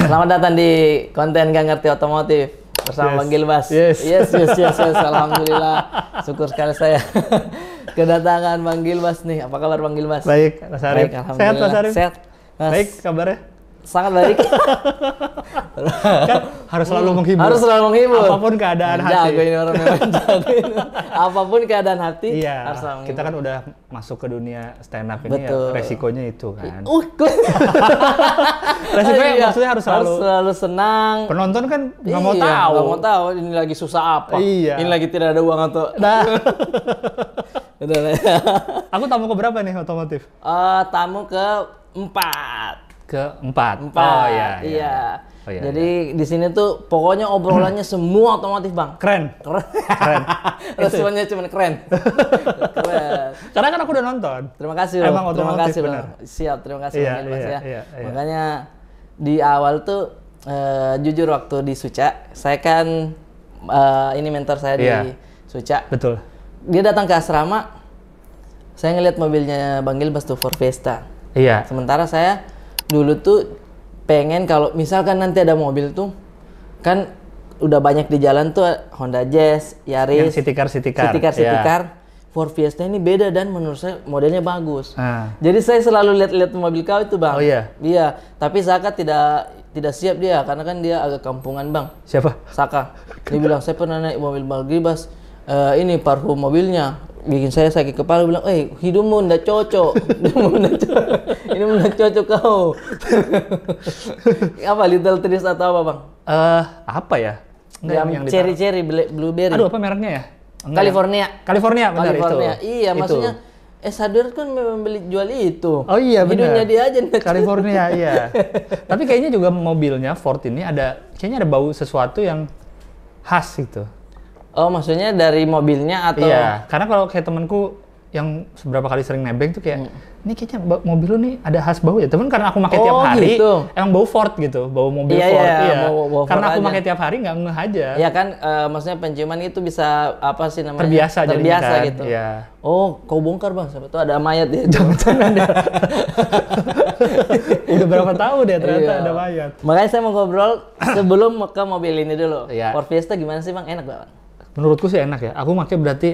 Selamat datang di konten Gak Ngerti Otomotif bersama yes. Bang Gilbas. Yes. yes, yes, yes, yes. Alhamdulillah. Syukur sekali saya kedatangan Bang Gilbas nih. Apa kabar Bang Gilbas? Baik, Mas Arif. Baik, Sehat, Mas Arif? Sehat. Mas. Baik, kabarnya? sangat baik. kan harus selalu hmm. menghibur. Harus selalu menghibur. Apapun keadaan hati. ini orang Apapun keadaan hati iya, harus selalu menghibur. Kita kan udah masuk ke dunia stand up ini ya resikonya itu kan. Uh, resikonya iya. maksudnya harus selalu harus selalu senang. Penonton kan nggak iya, mau tahu. Nggak mau tahu ini lagi susah apa. Iya. Ini lagi tidak ada uang atau. Nah. Aku tamu ke berapa nih otomotif? Uh, tamu ke empat keempat. Empat. Oh iya, iya. Iya. iya. Oh, iya Jadi iya. di sini tuh pokoknya obrolannya semua otomotif bang. Keren. Keren. Responnya cuma keren. keren. Karena kan aku udah nonton. Terima kasih. Emang otomotif terima kasih bener. Bang. Siap. Terima kasih iya, bang iya, ya. Iya, iya. Makanya di awal tuh uh, jujur waktu di Suca, saya kan uh, ini mentor saya iya. di Suca. Betul. Dia datang ke asrama, saya ngeliat mobilnya Bang Gilbas tuh Ford Fiesta. Iya. Sementara saya dulu tuh pengen kalau misalkan nanti ada mobil tuh kan udah banyak di jalan tuh Honda Jazz, Yaris, yang city car city car, city car, city yeah. car. Ford Fiesta ini beda dan menurut saya modelnya bagus. Ah. Jadi saya selalu lihat-lihat mobil kau itu bang. Oh iya. Iya. Tapi Saka tidak tidak siap dia karena kan dia agak kampungan bang. Siapa? Saka. Dia bilang saya pernah naik mobil Malgribas. Uh, ini parfum mobilnya bikin saya sakit kepala bilang, eh hidungmu ndak cocok, hidungmu ndak cocok, hidungmu ndak cocok kau. apa little trees atau apa bang? Eh uh, apa ya? Enggak yang, yang cherry cherry blueberry. Aduh apa mereknya ya? Enggak California. yang... California benar California. itu. Iya itu. maksudnya Eh Sadur kan memang beli jual itu. Oh iya benar. Hidungnya dia aja. Nih. California iya. Tapi kayaknya juga mobilnya Ford ini ada kayaknya ada bau sesuatu yang khas gitu. Oh, maksudnya dari mobilnya atau? Iya, karena kalau kayak temanku yang seberapa kali sering nebeng tuh kayak, hmm. ini hmm. kayaknya mobil lu nih ada khas bau ya. Temen karena aku pakai oh, tiap hari, gitu. emang bau Ford gitu, bau mobil iya, Ford. Iya, iya. Bau, bau karena Ford aku pakai tiap hari nggak ngeh aja. Iya kan, uh, maksudnya penciuman itu bisa apa sih namanya? Terbiasa, terbiasa kan. gitu. Iya. Oh, kau bongkar bang, siapa tuh ada mayat ya? Jangan-jangan ya. Udah berapa tahun deh ya ternyata iya. ada mayat. Makanya saya mau ngobrol sebelum ke mobil ini dulu. Iya. Ford Fiesta gimana sih bang? Enak banget menurutku sih enak ya aku pakai berarti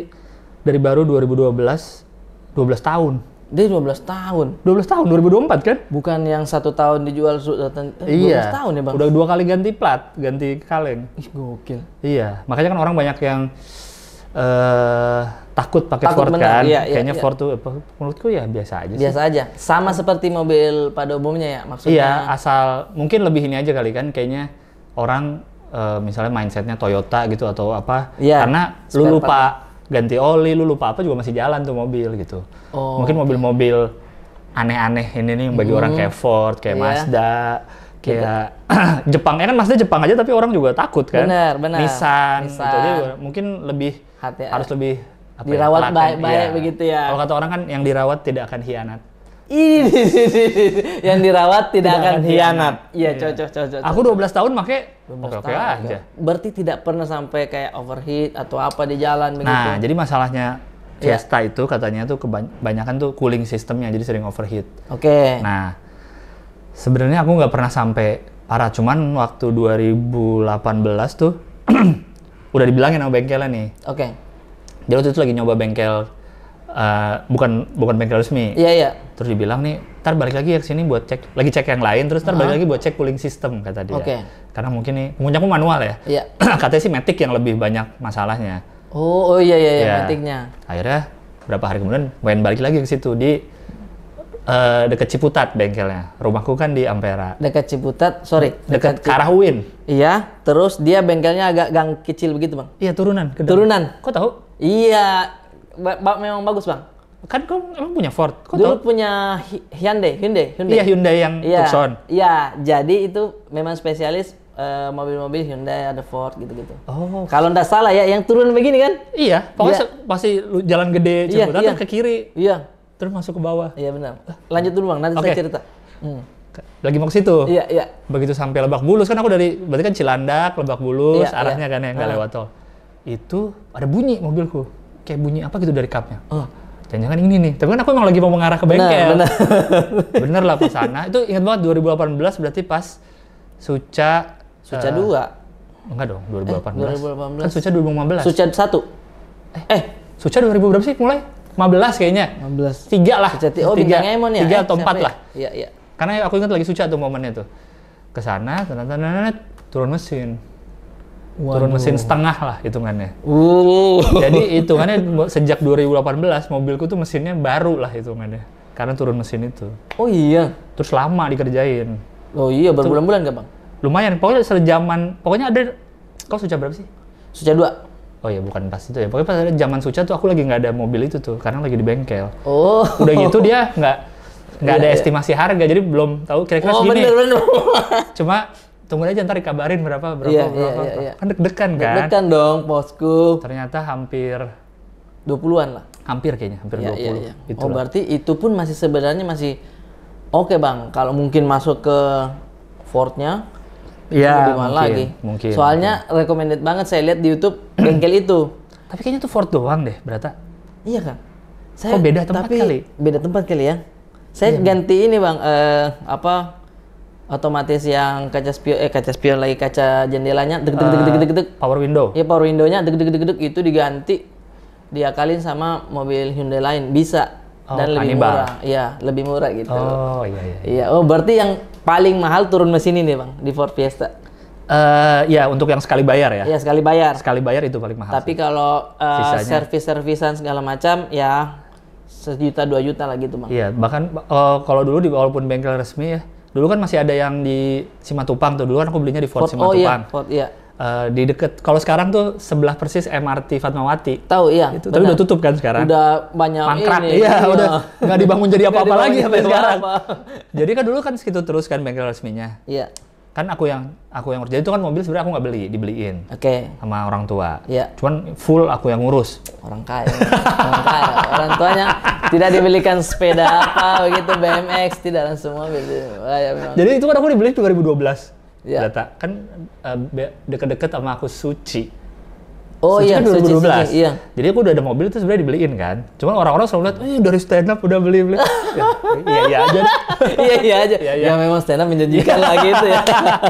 dari baru 2012 12 tahun dia 12 tahun 12 tahun 2024 kan bukan yang satu tahun dijual eh, eh, iya. 12 tahun ya bang udah dua kali ganti plat ganti kaleng ih gokil iya makanya kan orang banyak yang uh, takut pakai Ford bener, kan. Iya, iya, Kayaknya iya. Ford tuh menurutku ya biasa aja. Sih. Biasa aja. Sama seperti mobil pada umumnya ya maksudnya. Iya, asal mungkin lebih ini aja kali kan kayaknya orang uh, misalnya mindsetnya Toyota gitu atau apa yeah, karena lu lupa ganti oli lu lupa apa juga masih jalan tuh mobil gitu oh, mungkin mobil-mobil aneh-aneh ini nih bagi hmm. orang kayak Ford kayak yeah. Mazda kayak Jepang ya kan Mazda Jepang aja tapi orang juga takut kan bener, bener. Nissan, Nissan. Gitu. Jadi, mungkin lebih Hati, harus lebih apa ya, dirawat baik-baik ya. begitu ya kalau kata orang kan yang dirawat tidak akan hianat ini yang dirawat tidak, tidak akan hianat. Iya, iya, cocok, cocok. Aku 12 tahun pakai oke oke aja. Berarti tidak pernah sampai kayak overheat atau apa di jalan nah, begitu. Nah, jadi masalahnya iya. Fiesta yeah. itu katanya tuh kebanyakan tuh cooling sistemnya jadi sering overheat. Oke. Okay. Nah, sebenarnya aku nggak pernah sampai parah, cuman waktu 2018 tuh udah dibilangin sama bengkelnya nih. Oke. Okay. Jadi waktu itu lagi nyoba bengkel uh, bukan bukan bengkel resmi. Iya, yeah, iya. Yeah. Terus dibilang nih, ntar balik lagi ya ke sini buat cek, lagi cek yang lain, terus ntar uh -huh. balik lagi buat cek cooling system kata dia. Oke. Okay. Karena mungkin nih, puncakku manual ya. Iya. Yeah. Katanya sih metik yang lebih banyak masalahnya. Oh, oh iya iya, iya ya. metiknya. Akhirnya berapa hari kemudian main balik lagi ke situ di uh, eh, dekat Ciputat bengkelnya. Rumahku kan di Ampera. Dekat Ciputat, sorry. Dekat, Karawin Iya, terus dia bengkelnya agak gang kecil begitu, Bang. Iya, turunan. Kedua. Turunan. Kok tahu? Iya, ba ba memang bagus bang kan kau emang punya Ford kau dulu tahu? punya Hyundai Hyundai Hyundai iya Hyundai yang iya, Tucson iya jadi itu memang spesialis eh, mobil-mobil uh, Hyundai ada Ford gitu-gitu oh kalau nggak salah ya yang turun begini kan iya pokoknya pasti iya. jalan gede Ciputat iya, iya. ke kiri iya terus masuk ke bawah iya benar lanjut dulu bang nanti okay. saya cerita hmm. lagi mau ke situ iya iya begitu sampai Lebak Bulus kan aku dari berarti kan Cilandak Lebak Bulus iya, iya. arahnya iya. kan yang nggak lewat tol itu ada bunyi mobilku kayak bunyi apa gitu dari cupnya. Oh, jangan-jangan ini nih. Tapi kan aku emang lagi mau mengarah ke bengkel. Nah, bener. bener lah pas sana. Itu ingat banget 2018 berarti pas Suca Suca uh, Enggak dong, 2018. Eh, 2018. Kan Suca 2015. Suca 1. Eh, eh. Suca 2000 berapa sih mulai? 15 kayaknya. 15. Tiga lah. Suca, oh, tiga, Emon ya? Tiga eh, atau empat ya? lah. Iya, iya. Karena aku ingat lagi Suca tuh momennya tuh. Kesana, sana, turun mesin Waduh. turun mesin setengah lah hitungannya. Uh. Jadi hitungannya sejak 2018 mobilku tuh mesinnya baru lah hitungannya karena turun mesin itu. Oh iya. Terus lama dikerjain. Oh iya berbulan-bulan gak bang? Lumayan. Pokoknya sejaman. Pokoknya ada. Kau suca berapa sih? Suca dua. Oh iya. bukan pas itu ya. Pokoknya pas ada zaman suca tuh aku lagi nggak ada mobil itu tuh karena lagi di bengkel. Oh. Udah gitu dia nggak nggak iya, ada iya, estimasi harga jadi belum tahu kira-kira oh, segini. Bener, bener. Cuma tunggu aja ntar dikabarin berapa berapa yeah, berapa, yeah, yeah, yeah. kan deg-degan kan deg-degan dong posku ternyata hampir 20-an lah hampir kayaknya hampir yeah, 20 yeah, yeah. oh berarti itu pun masih sebenarnya masih oke okay, bang kalau mungkin masuk ke fortnya ya mungkin, lagi mungkin soalnya mungkin. recommended banget saya lihat di YouTube bengkel itu tapi kayaknya itu fort doang deh berata iya kan saya Kok beda tempat tapi, kali beda tempat kali ya saya yeah. ganti ini bang uh, apa otomatis yang kaca spion eh kaca spion lagi kaca jendelanya deg deg deg deg deg deg power window ya power windownya deg deg deg deg itu diganti diakalin sama mobil Hyundai lain bisa oh, dan lebih kanibal. murah ya lebih murah gitu oh iya, iya iya iya oh berarti yang paling mahal turun mesin ini bang di Ford Fiesta Uh, ya untuk yang sekali bayar ya. Iya sekali bayar. Sekali bayar itu paling mahal. Tapi kalau uh, servis-servisan segala macam ya sejuta dua juta lah gitu bang. Iya bahkan uh, kalau dulu di walaupun bengkel resmi ya dulu kan masih ada yang di Simatupang tuh dulu kan aku belinya di Fort Fort Simatupang. Oh iya, Fort, iya. Uh, di deket kalau sekarang tuh sebelah persis MRT Fatmawati. Tahu iya. Itu, tapi udah tutup kan sekarang. Udah banyak mangkrak. Ini, iya, iya, udah nggak dibangun jadi apa-apa lagi sampai sekarang. Jadi kan dulu kan segitu terus kan bengkel resminya. Iya kan aku yang aku yang Jadi itu kan mobil sebenarnya aku nggak beli, dibeliin. Oke. Okay. Sama orang tua. yeah. Cuman full aku yang ngurus. Orang kaya. orang kaya. Orang tuanya tidak dibelikan sepeda apa begitu BMX, tidak langsung ya mobil. Jadi itu kan aku dibeli 2012. Yeah. Data kan uh, deket-deket sama aku suci. Oh iya, kan 2012. suci, iya. Jadi aku udah ada mobil itu sebenarnya dibeliin kan. Cuman orang-orang selalu lihat, eh dari stand up udah beli beli. Ya, iya, iya, iya iya aja. Iya iya aja. Ya, ya. ya memang stand up menjanjikan lah gitu ya.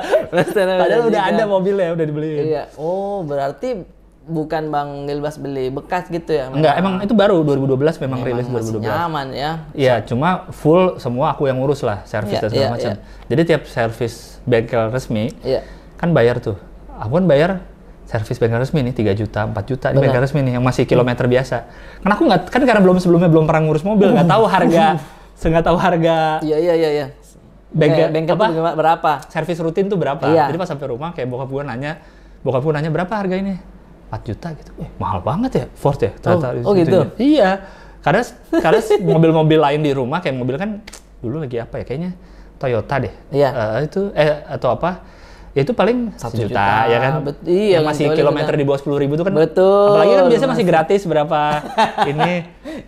stand up Padahal udah ada mobilnya udah dibeliin. Iya. Oh berarti bukan Bang Gilbas beli bekas gitu ya? Enggak, emang itu baru 2012 memang, memang rilis 2012. Nyaman ya. Iya, cuma full semua aku yang ngurus lah servis yeah, dan segala yeah, macam. Yeah. Jadi tiap servis bengkel resmi yeah. kan bayar tuh. Aku kan bayar servis bengkel resmi nih 3 juta 4 juta di bengkel resmi nih yang masih kilometer biasa karena aku nggak kan karena belum sebelumnya belum pernah ngurus mobil nggak tahu harga uh. nggak tahu harga iya iya iya iya. bengkel, bengkel apa, berapa servis rutin tuh berapa Iya. jadi pas sampai rumah kayak bokap gue nanya bokap gue nanya berapa harga ini 4 juta gitu eh mahal banget ya Ford ya oh, oh gitu iya karena karena mobil-mobil lain di rumah kayak mobil kan dulu lagi apa ya kayaknya Toyota deh iya. uh, itu eh atau apa ya itu paling satu juta, juta ya kan bet, iya yang kan, masih kilometer juta. di bawah sepuluh ribu itu kan betul apalagi kan biasanya masih gratis berapa ini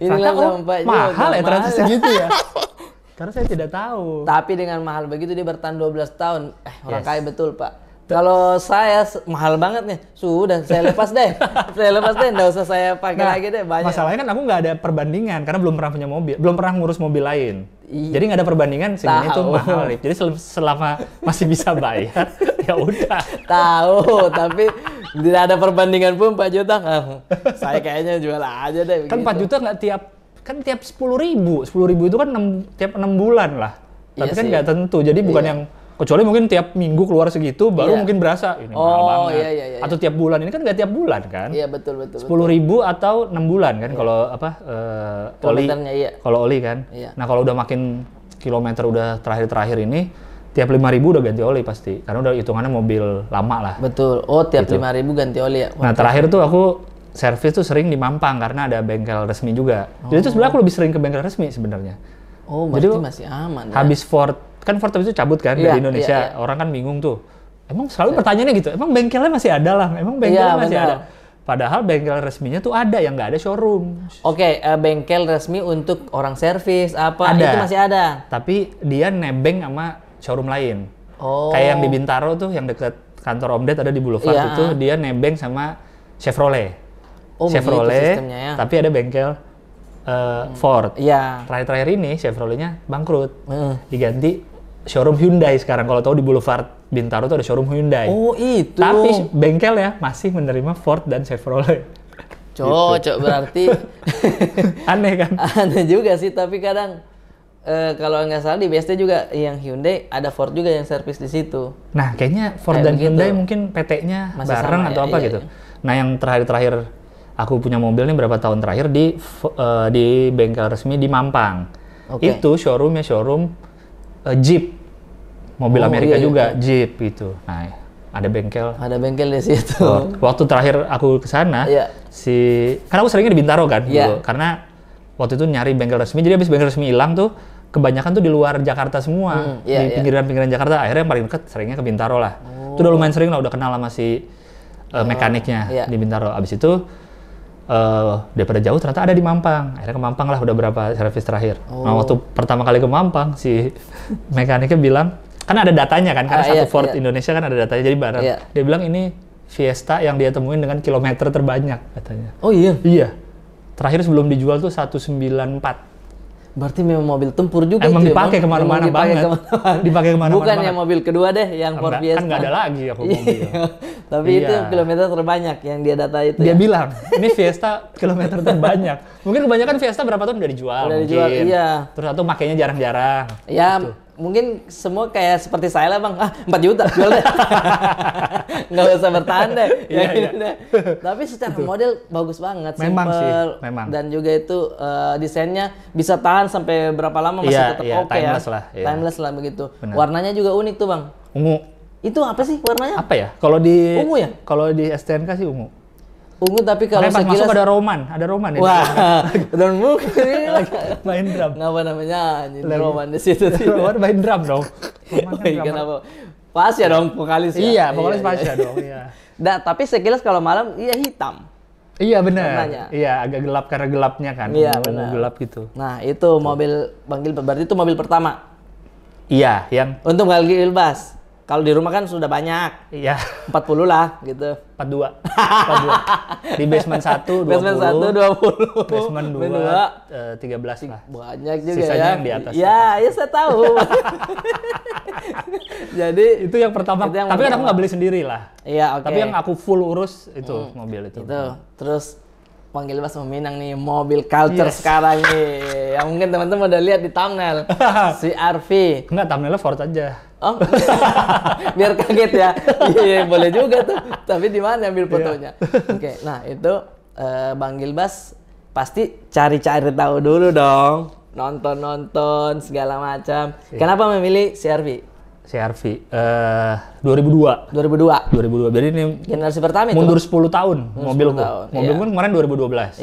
ini oh, sampai mahal ya ternyata segitu ya karena saya tidak tahu tapi dengan mahal begitu dia bertahan 12 tahun eh orang yes. kaya betul pak kalau saya mahal banget nih, sudah saya lepas deh, saya lepas deh, nggak usah saya pakai nah, lagi deh banyak. Masalahnya kan aku nggak ada perbandingan karena belum pernah punya mobil, belum pernah ngurus mobil lain. Iya. Jadi nggak ada perbandingan ini itu mahal. Jadi selama masih bisa bayar, ya udah. Tahu, tapi tidak ada perbandingan pun 4 juta. Ah, saya kayaknya jual aja deh. Kan empat 4 juta nggak tiap kan tiap sepuluh ribu, sepuluh ribu itu kan 6, tiap enam bulan lah. Iya tapi iya kan nggak tentu. Jadi bukan iya. yang Kecuali mungkin tiap minggu keluar segitu, baru yeah. mungkin berasa ini oh, mahal banget. yeah, yeah, yeah. Atau iya. tiap bulan ini kan nggak tiap bulan kan? Iya betul betul. Sepuluh ribu atau enam bulan kan? Yeah. Kalau apa? Uh, oli. yeah. Iya. Kalau oli kan. yeah. Nah kalau udah makin kilometer udah terakhir-terakhir ini, tiap lima ribu udah ganti oli pasti karena udah hitungannya mobil lama lah betul oh tiap gitu. lima gitu. ribu ganti oli ya nah terakhir tuh aku servis tuh sering di Mampang karena ada bengkel resmi juga oh. jadi itu sebenarnya aku lebih sering ke bengkel resmi sebenarnya oh jadi masih aman ya? habis ya? Ford kan Ford itu cabut kan yeah, dari iya, Indonesia. Yeah, yeah. Orang kan bingung tuh. Emang selalu iya. pertanyaannya gitu. Emang bengkelnya masih ada lah. Emang iya, bengkelnya yeah, masih benar. ada. Padahal bengkel resminya tuh ada yang nggak ada showroom. Oke, okay, uh, eh, bengkel resmi untuk orang servis apa ada. itu masih ada. Tapi dia nebeng sama showroom lain. Oh. Kayak yang di oh. Bintaro tuh yang dekat kantor Omdet ada di Boulevard yeah. itu ah. dia nebeng sama Chevrolet. Oh, Chevrolet. Ya. Tapi ada bengkel uh, hmm. Ford. Iya. Terakhir-terakhir ini Chevrolet-nya bangkrut. Hmm. Diganti showroom Hyundai sekarang. Kalau tahu di Boulevard Bintaro tuh ada showroom Hyundai. Oh itu. Tapi bengkel ya masih menerima Ford dan Chevrolet. Cocok gitu. berarti. Aneh kan? Aneh juga sih, tapi kadang uh, kalau nggak salah di BSD juga yang Hyundai ada Ford juga yang servis di situ. Nah, kayaknya Ford Kayak dan begitu. Hyundai mungkin PT-nya bareng sama, atau ya, apa iya, gitu. Iya. Nah, yang terakhir-terakhir aku punya mobil ini berapa tahun terakhir di uh, di bengkel resmi di Mampang. Okay. Itu showroomnya showroom eh, Jeep mobil oh, Amerika iya, iya, juga, Jeep itu. Nah, ada bengkel. Ada bengkel di situ. Oh, waktu terakhir aku ke sana, yeah. si karena aku seringnya di Bintaro kan yeah. dulu, karena waktu itu nyari bengkel resmi. Jadi abis bengkel resmi hilang tuh, kebanyakan tuh di luar Jakarta semua, hmm, yeah, di iya. pinggiran-pinggiran Jakarta. Akhirnya yang paling deket seringnya ke Bintaro lah. Oh. Itu udah lumayan sering lah, udah kenal sama si uh, mekaniknya yeah. di Bintaro. Abis itu Uh, daripada jauh ternyata ada di Mampang. Akhirnya ke Mampang lah udah berapa servis terakhir. Nah, oh. Nah, waktu pertama kali ke Mampang si mekaniknya bilang kan ada datanya kan, karena uh, satu iya, Ford iya. Indonesia kan ada datanya, jadi barang. Iya. Dia bilang ini Fiesta yang dia temuin dengan kilometer terbanyak katanya. Oh iya? Iya. Terakhir sebelum dijual tuh 194. Berarti memang mobil tempur juga Emang itu ya, dipakai kemana-mana banget. dipakai kemana-mana. Bukan yang mobil kedua deh, yang Ford Enggak, Fiesta. Kan nggak ada lagi aku iya, mobil. Tapi iya. itu kilometer terbanyak yang dia data itu. Dia ya? bilang, ini Fiesta kilometer terbanyak. Mungkin kebanyakan Fiesta berapa tahun udah dijual? Udah dijual, iya. Terus atau makainya jarang-jarang. Ya, gitu mungkin semua kayak seperti saya lah bang ah empat juta jual deh nggak usah bertahan deh ya, ya, ya. tapi secara itu. model bagus banget memang simple, sih memang dan juga itu uh, desainnya bisa tahan sampai berapa lama masih ya, tetap ya, oke okay, timeless lah, ya. timeless lah iya. begitu Bener. warnanya juga unik tuh bang ungu itu apa sih warnanya apa ya kalau di ungu ya kalau di STNK sih ungu ungu tapi kalau saya kira... ada Roman, ada Roman ya. Wah, dan mungkin main drum. Kenapa namanya Roman di situ? Roman main drum dong. Roman kan Woy, kenapa? Pasya dong vokalis ya. Iya, vokalis iya, pas iya, iya. dong, iya. Nah, tapi sekilas kalau malam iya hitam. Iya benar. Iya agak gelap karena gelapnya kan. Iya benar. Gelap gitu. Nah itu mobil Bang Gilbert berarti itu mobil pertama. Iya yang. Untuk Bang Gilbas. Kalau di rumah kan sudah banyak. Iya. 40 lah gitu. 42. 42. Di basement 1 20. Basement 1 20. Basement 2, 2. Uh, 13 lah. Banyak juga Sisanya ya. yang di atas. Ya, atas. ya saya tahu. Jadi itu yang pertama. Itu yang tapi kan aku nggak beli sendiri lah. Iya, oke. Okay. Tapi yang aku full urus itu hmm, mobil itu. Itu. Terus panggil Mas Minang nih mobil culture yes. sekarang nih. Yang mungkin teman-teman udah lihat di thumbnail. si RV. Enggak, thumbnailnya Ford aja. Oh, biar kaget ya. Iya, iya, boleh juga tuh. Tapi di mana ambil iya. fotonya? Yeah. Oke, okay, nah itu uh, Bang Gilbas pasti cari-cari tahu dulu dong. Nonton-nonton segala macam. Yeah. Kenapa memilih CRV? CRV uh, 2002. 2002. 2002. Jadi ini generasi pertama itu. Mundur 10 tahun Mobil mobilku. Tahun, mobilku iya. kemarin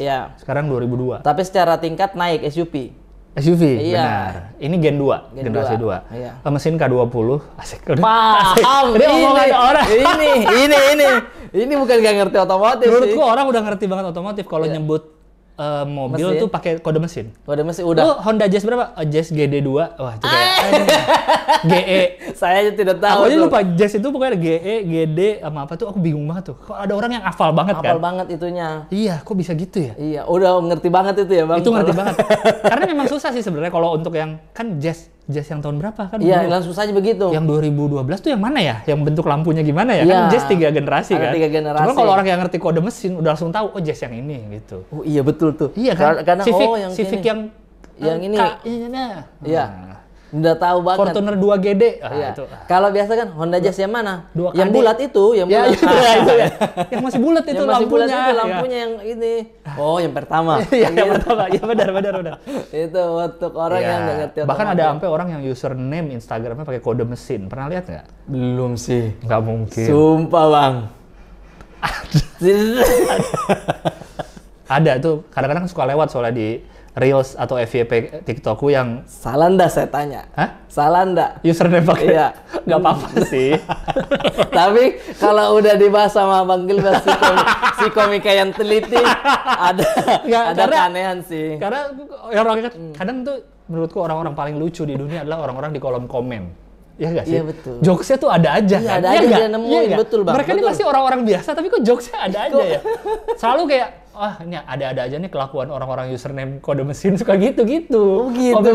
2012. Iya. Sekarang 2002. Tapi secara tingkat naik SUV. SUV, iya. benar. Ini Gen 2, Gen generasi 2. 2. Iya. Mesin K20, asik. Udah, Paham, asik. Ini, ini, orang. ini, ini, ini. Ini bukan gak ngerti otomotif Menurutku sih. orang udah ngerti banget otomotif kalau iya. nyebut uh, mobil mesin. tuh pakai kode mesin. Kode mesin udah. Lu Honda Jazz berapa? Uh, Jazz GD2. Wah, itu kayak ah. GE. Saya aja tidak tahu. Aku aja lupa Jazz itu pokoknya GE, GD sama apa tuh aku bingung banget tuh. Kok ada orang yang hafal banget hafal kan? Hafal banget itunya. Iya, kok bisa gitu ya? Iya, udah ngerti banget itu ya, Bang. Itu ngerti banget. Karena memang susah sih sebenarnya kalau untuk yang kan Jazz jazz yang tahun berapa kan? Iya, langsung saja begitu. Yang 2012 tuh yang mana ya? Yang bentuk lampunya gimana ya? ya. Kan jazz tiga generasi kan. Tiga generasi. Cuma kalau orang yang ngerti kode mesin udah langsung tahu oh jazz yang ini gitu. Oh iya betul tuh. Iya kan? Karena Civic, oh yang Civic ini. yang yang ini. Nah. Iya. Nah. Udah tahu banget. Fortuner 2 GD. Ah, iya. itu. Kalau biasa kan Honda Jazz yang mana? Dua yang bulat itu, yang ya, bulat. Ya, ah, itu, ya. yang masih bulat itu yang masih lampunya. Bulat itu lampunya ya. yang ini. Oh, yang pertama. ya, yang pertama. Ya benar, benar, benar. itu untuk orang ya. yang enggak ngerti. Bahkan ada sampai orang yang username Instagramnya pakai kode mesin. Pernah lihat nggak? Belum sih. Nggak mungkin. Sumpah, Bang. ada tuh kadang-kadang suka lewat soalnya di Reels atau FYP TikTokku yang salah ndak saya tanya? Hah? Salah ndak? Username pakai? Iya. Gak apa-apa hmm, sih. Tapi kalau udah dibahas sama Bang Gilbert si, kom si komika yang teliti ada Nggak, ada karena, keanehan sih. Karena ya orang kan hmm. kadang tuh menurutku orang-orang paling lucu di dunia adalah orang-orang di kolom komen. Iya gak sih? Iya betul. Jokesnya tuh ada aja iya, kan? Ada ya aja gak? dia nemuin, iya betul banget. Mereka betul. ini pasti orang-orang biasa tapi kok jokesnya ada aja ya? Selalu kayak wah ini ada-ada aja nih kelakuan orang-orang username kode mesin suka gitu-gitu. Oh gitu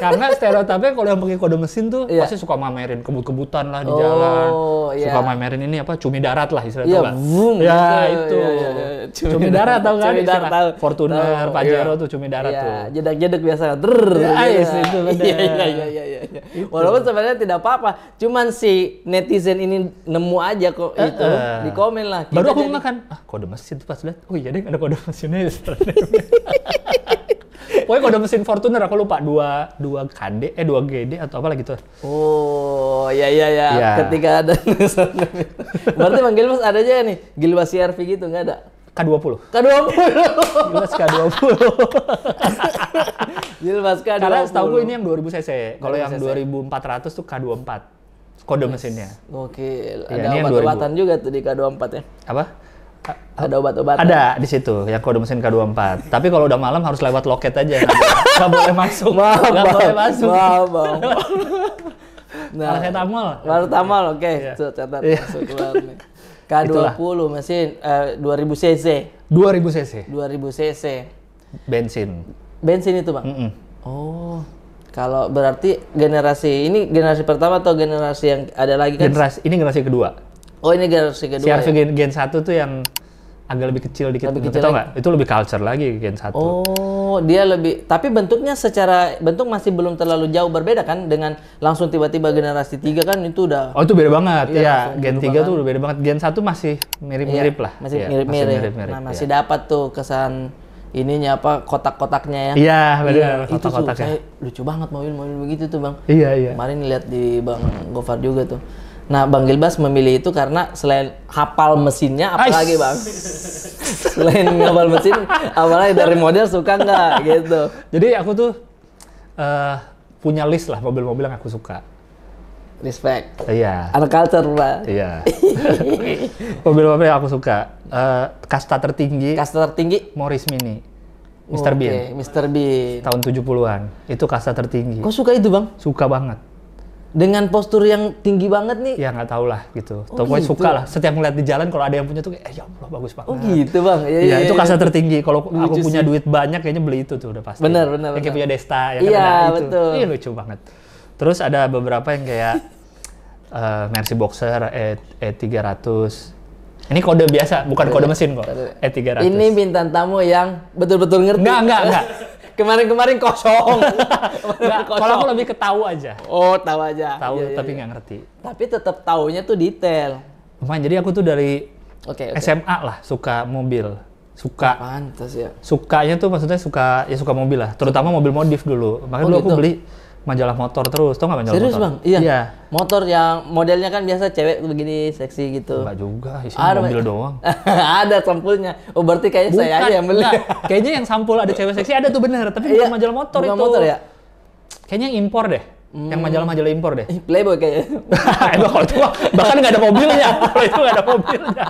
Karena stereotipnya kalau yang pakai kode mesin tuh yeah. pasti suka mamerin kebut-kebutan lah di oh, jalan. Iya. Yeah. Suka mamerin ini apa cumi darat lah istilahnya yeah, boom, Ya iya, iya, itu. Yeah, yeah, yeah. Cumi, cumi darat tau kan? Cumi darat tau. Fortuner, Pajero yeah. tuh cumi darat yeah. tuh. Jedek-jedek biasa. Ya, gitu. Iya iya iya iya gitu. Walaupun sebenarnya tidak apa-apa, cuman si netizen ini nemu aja kok eh, itu uh, di komen lah. Baru aku makan. Ah, kode mesin tuh pas lihat, oh iya deh ada kode mesinnya ya Pokoknya kode mesin Fortuner aku lupa dua dua KD eh dua GD atau apa lagi tuh. Oh iya iya iya. ya. Ketika ada berarti manggil Mas, ada aja nih Gilbas CRV gitu nggak ada. K20. K20. Gilbas K20. Gilbas K20. Karena setahu gue ini yang 2000 cc. Kalau yang 2400 tuh K24 kode mesinnya. Oke, iya, ada ya, obat-obatan juga tuh di K24 ya. Apa? ada obat obat Ada di situ yang kode mesin K24. Tapi kalau udah malam harus lewat loket aja. Enggak boleh masuk. Maaf, Gak maaf, boleh masuk. Maaf, maaf. nah, paracetamol. Paracetamol, oke. Iya. Okay. Catat iya. masuk nih. K20 Itulah. mesin eh, dua 2000 cc. 2000 cc. 2000 cc. Bensin. Bensin itu, Bang. Oh. Kalau berarti generasi ini generasi pertama atau generasi yang ada lagi kan? Generasi ini generasi kedua Oh ini generasi kedua. CRV ya? gen, 1 tuh yang agak lebih kecil dikit. Lebih kecil ya? nggak? Itu lebih culture lagi Gen 1. Oh, dia lebih tapi bentuknya secara bentuk masih belum terlalu jauh berbeda kan dengan langsung tiba-tiba generasi 3 kan itu udah Oh, itu beda banget. Iya, ya, Gen 3 gitu tuh kan. udah beda banget. Gen 1 masih mirip-mirip iya, lah. Masih iya, mirip-mirip. Ya, mirip Nah, masih ya. dapat tuh kesan ininya apa kotak-kotaknya ya. Iya, benar, Iya, kotak-kotaknya. Eh, lucu banget mobil-mobil begitu tuh, Bang. Iya, iya. Kemarin lihat di Bang Gofar juga tuh Nah, Bang Gilbas memilih itu karena selain hafal mesinnya, apalagi Bang? selain hafal mesin, apalagi dari model suka nggak gitu? Jadi aku tuh uh, punya list lah mobil-mobil yang aku suka. Respect. Iya. Yeah. Anak culture lah. Iya. Yeah. mobil-mobil yang aku suka. Uh, kasta tertinggi. Kasta tertinggi? Morris Mini. Mr. Okay, Bean. Mr. Bean. Tahun 70-an. Itu kasta tertinggi. Kok suka itu, Bang? Suka banget dengan postur yang tinggi banget nih ya nggak tau lah gitu oh, Tau gitu. suka lah setiap ngeliat di jalan kalau ada yang punya tuh kayak eh, ya Allah bagus banget oh gitu bang Iya ya, ya itu iya. kasta tertinggi kalau aku punya sih. duit banyak kayaknya beli itu tuh udah pasti bener bener yang kayak bener. punya Desta ya kan? iya betul iya lucu banget terus ada beberapa yang kayak uh, Mercy Boxer E E 300 ini kode biasa, bukan kode iya. mesin kok. E300. E ini bintang tamu yang betul-betul ngerti. Enggak, enggak, enggak. Kemarin-kemarin kosong. kosong. Kalau aku lebih ketahu aja. Oh, tahu aja. Tahu ya, tapi iya. nggak ya, ya. ngerti. Tapi tetap tahunya tuh detail. Makanya jadi aku tuh dari okay, okay. SMA lah suka mobil. Suka. Pantas ya. Sukanya tuh maksudnya suka ya suka mobil lah, terutama mobil modif dulu. Makanya oh, dulu gitu. aku beli majalah motor terus, tau nggak majalah Serius motor? Serius bang? Iya. iya. Motor yang modelnya kan biasa cewek begini seksi gitu. Enggak juga, isinya ada, mobil doang. ada sampulnya. Oh berarti kayaknya bukan, saya aja yang beli. Kayaknya yang sampul ada cewek seksi ada tuh bener, tapi iya. bukan iya, majalah motor bukan itu. motor ya? Kayaknya impor deh. Hmm. Yang majalah-majalah impor deh. Playboy kayaknya. Emang kalau itu bahkan nggak ada mobilnya. kalau itu nggak ada mobilnya.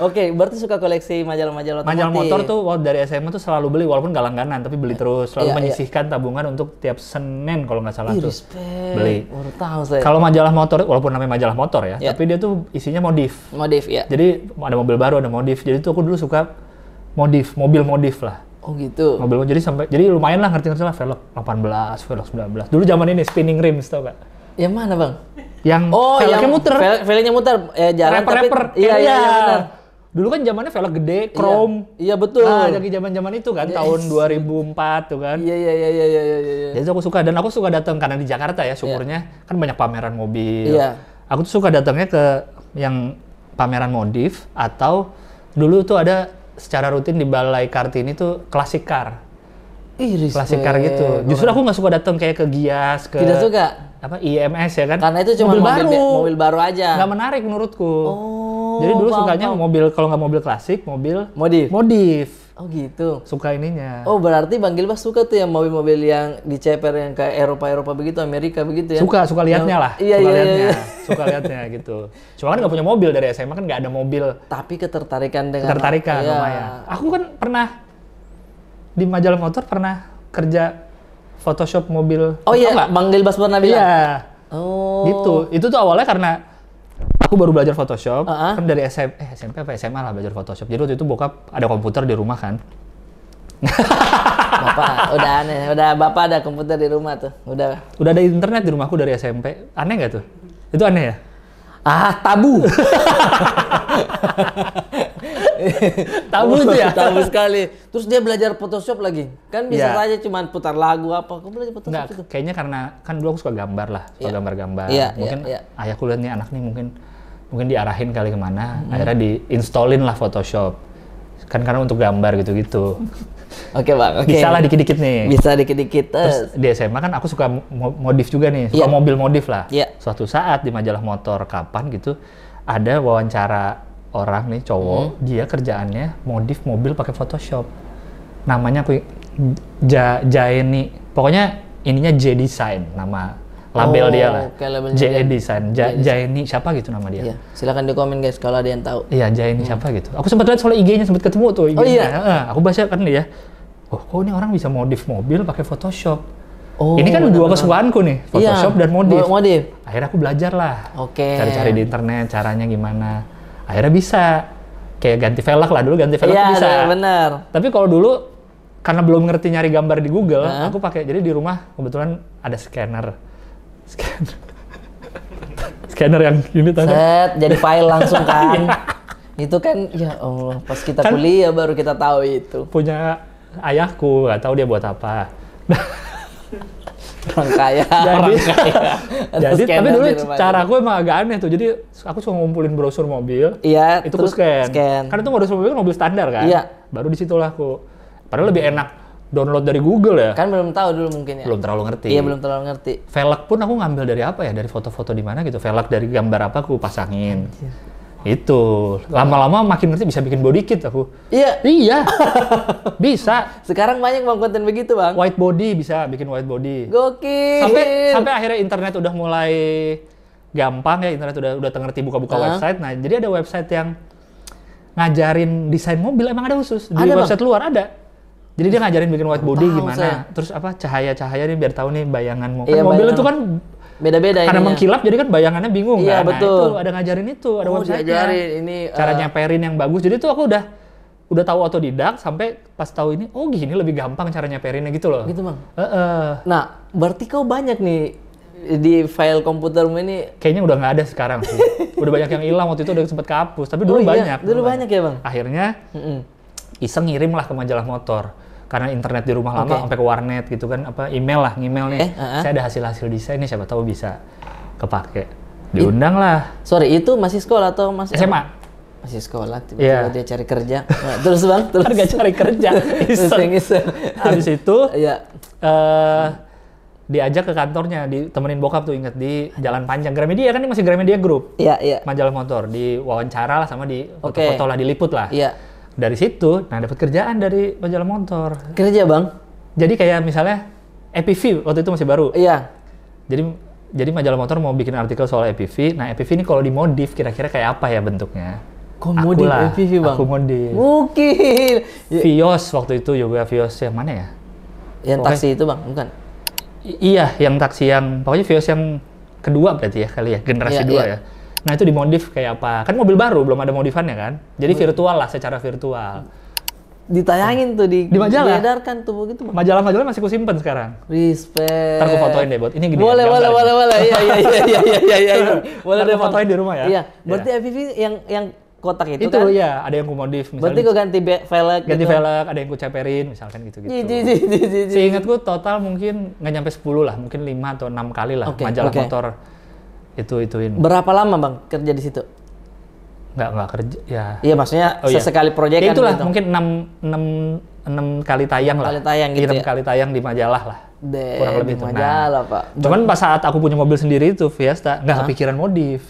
Oke, okay, berarti suka koleksi majalah-majalah otomotif. Majalah motor tuh waktu dari SMA tuh selalu beli walaupun nggak langganan tapi beli eh, terus. Selalu yeah, iya. menyisihkan yeah. tabungan untuk tiap Senin kalau nggak salah Ih, tuh. Respect. Beli. tahu saya. Kalau majalah motor walaupun namanya majalah motor ya, yeah. tapi dia tuh isinya modif. Modif ya. Jadi ada mobil baru, ada modif. Jadi tuh aku dulu suka modif, mobil modif lah Oh gitu. Mobil jadi sampai jadi lumayan lah ngerti-ngerti lah velg 18, velg 19. Dulu zaman ini spinning rims tau gak? Yang mana, Bang? Yang oh, velgnya muter. Velg, velgnya muter eh, jarang. rapper, rapper. iya iya, iya, iya. Dulu kan zamannya velg gede, iya. chrome. Iya, iya betul. Nah, lagi zaman-zaman itu kan yes. Iya, tahun 2004 tuh kan. Iya iya iya iya iya iya. Jadi aku suka dan aku suka datang karena di Jakarta ya syukurnya iya. kan banyak pameran mobil. Iya. Aku tuh suka datangnya ke yang pameran modif atau dulu tuh ada secara rutin di Balai Kartini tuh klasik klasikar. klasik car gitu. Justru aku nggak suka datang kayak ke Gias, ke Tidak suka. apa IMS ya kan? Karena itu cuma mobil, mobil baru, mobil baru aja. Nggak menarik menurutku. Oh. Jadi dulu bang, sukanya bang. mobil kalau nggak mobil klasik, mobil modif. Modif Oh gitu. Suka ininya. Oh berarti Bang Gilbas suka tuh yang mobil-mobil yang diceper yang kayak Eropa-Eropa begitu, Amerika begitu ya? Suka, suka liatnya yang, lah. Iya, suka iya, iya. liatnya, iya. suka liatnya gitu. Cuma kan nggak punya mobil dari SMA kan nggak ada mobil. Tapi ketertarikan dengan. Ketertarikan iya. lumayan. Aku kan pernah di majalah motor pernah kerja Photoshop mobil. Oh iya, Bang Gilbas pernah iya. bilang. Iya. Oh. Gitu. Itu tuh awalnya karena aku baru belajar Photoshop uh -huh. kan dari SMP eh, SMP apa SMA lah belajar Photoshop jadi waktu itu bokap ada komputer di rumah kan bapak udah aneh udah bapak ada komputer di rumah tuh udah udah ada internet di rumahku dari SMP aneh nggak tuh itu aneh ya ah tabu tabu itu ya tabu sekali terus dia belajar Photoshop lagi kan bisa yeah. aja cuman putar lagu apa kok belajar Photoshop Nggak, itu kayaknya karena kan dulu aku suka gambar lah suka iya. gambar-gambar yeah, iya, mungkin yeah, yeah. ayahku lihat nih anak nih mungkin mungkin diarahin kali kemana hmm. akhirnya diinstallin lah Photoshop kan karena untuk gambar gitu-gitu Oke okay, bang, okay. bisa lah dikit-dikit nih. Bisa dikit-dikit. Terus di SMA kan aku suka modif juga nih, suka yeah. mobil modif lah. Yeah. Suatu saat di majalah motor kapan gitu ada wawancara orang nih cowok, hmm. dia kerjaannya modif mobil pakai Photoshop. Namanya aku ja, Jaeni. Pokoknya ininya J Design nama label oh, dia lah. Okay, J Design. Ja, ini siapa gitu nama dia. Iya. Silakan di komen guys kalau ada yang tahu. Iya, Jaeni hmm. siapa gitu. Aku sempat lihat soal IG-nya sempat ketemu tuh ig Oh, iya. Nah, aku baca kan dia. Oh, kok ini orang bisa modif mobil pakai Photoshop? Oh, ini kan dua kesukaanku nih, iya. Photoshop iya, dan modif. Modif. Akhirnya aku belajar lah. cari Cari-cari di internet caranya gimana akhirnya bisa kayak ganti velg lah dulu ganti velg ya, bisa iya, bener. tapi kalau dulu karena belum ngerti nyari gambar di Google uh aku pakai jadi di rumah kebetulan ada scanner scanner scanner yang ini tadi set jadi file langsung kan ya. itu kan ya Allah pas kita kan, kuliah baru kita tahu itu punya ayahku nggak tahu dia buat apa orang kaya jadi, orang kaya jadi tapi dulu cara aku emang agak aneh tuh jadi aku suka ngumpulin brosur mobil iya itu terus aku scan. scan karena itu brosur mobil mobil standar kan iya baru disitulah aku padahal hmm. lebih enak download dari Google ya kan belum tahu dulu mungkin ya belum terlalu ngerti iya belum terlalu ngerti velg pun aku ngambil dari apa ya dari foto-foto di mana gitu velg dari gambar apa aku pasangin Anjir itu lama-lama makin nanti bisa bikin body kit aku. Iya. Iya. bisa. Sekarang banyak bang konten begitu bang. White body bisa bikin white body. Gokil. Sampai sampai akhirnya internet udah mulai gampang ya internet udah udah ngerti buka-buka uh -huh. website. Nah jadi ada website yang ngajarin desain mobil emang ada khusus di ada website luar ada. Jadi dia ngajarin bikin white body tahu, gimana. Saya. Terus apa cahaya-cahaya nih biar tahu nih kan iya, bayangan mobil. Iya, kan mobil bayangan. itu kan beda-beda karena mengkilap jadi kan bayangannya bingung iya, kan? Nah, betul. Nah, itu ada ngajarin itu ada oh, ngajarin ini uh, cara yang bagus jadi tuh aku udah udah tahu otodidak sampai pas tahu ini oh gini lebih gampang cara nyeperinnya gitu loh gitu bang uh, uh. nah berarti kau banyak nih di file komputermu ini kayaknya udah nggak ada sekarang sih udah banyak yang hilang waktu itu udah sempat kehapus tapi dulu oh, iya. banyak dulu banyak. banyak ya bang akhirnya mm -mm. iseng ngirim lah ke majalah motor karena internet di rumah lama okay. sampai ke warnet gitu kan apa email lah email nih eh, uh eh, -huh. Eh. saya ada hasil hasil desain nih siapa tahu bisa kepake diundang lah sorry itu masih sekolah atau masih SMA masih sekolah tiba-tiba yeah. dia cari kerja nah, terus bang terus nggak cari kerja iseng iseng habis itu ya uh, diajak ke kantornya ditemenin bokap tuh inget di Jalan Panjang Gramedia kan ini masih Gramedia Group iya yeah, iya yeah. majalah motor diwawancara lah sama di foto-foto okay. lah diliput lah iya yeah dari situ nah dapat kerjaan dari penjual motor kerja bang jadi kayak misalnya EPV waktu itu masih baru iya jadi jadi majalah motor mau bikin artikel soal EPV nah EPV ini kalau dimodif kira-kira kayak apa ya bentuknya Kok modif lah, EPV bang? Aku modif. Mungkin. Ya. Vios waktu itu juga ya, Vios yang mana ya? Yang pokoknya, taksi itu bang, bukan? I iya, yang taksi yang pokoknya Vios yang kedua berarti ya kali ya generasi iya, dua iya. ya Nah itu dimodif kayak apa? Kan mobil baru, belum ada modifannya kan? Jadi virtual lah, secara virtual. Ditayangin tuh di, di majalah. Diedarkan tuh begitu. Majalah-majalah masih kusimpan sekarang. Respect. Ntar ku fotoin deh buat ini gede. Ya, boleh, boleh, boleh, boleh. Iya, iya, iya, iya, iya, iya. iya. Boleh deh fotoin di rumah ya. Iya. iya. Berarti yeah. FVV yang yang kotak itu, itu kan? Itu ya, ada yang ku modif. Misalnya, Berarti gue ganti velg Ganti gitu. velg, ada yang ku ceperin, misalkan gitu-gitu. Seingat gue total mungkin nggak nyampe 10 lah, mungkin 5 atau 6 kali lah okay, majalah okay. motor itu ituin. Berapa lama bang kerja di situ? Nggak nggak kerja ya. Iya maksudnya oh, iya. sesekali iya. proyek. Ya itulah gitu. mungkin enam enam enam kali tayang lah. Kali tayang gitu. Iya, enam ya? kali tayang di majalah lah. Deh, kurang lebih di itu. Nah, majalah nah, pak. Cuman pas saat aku punya mobil sendiri itu Fiesta nggak kepikiran modif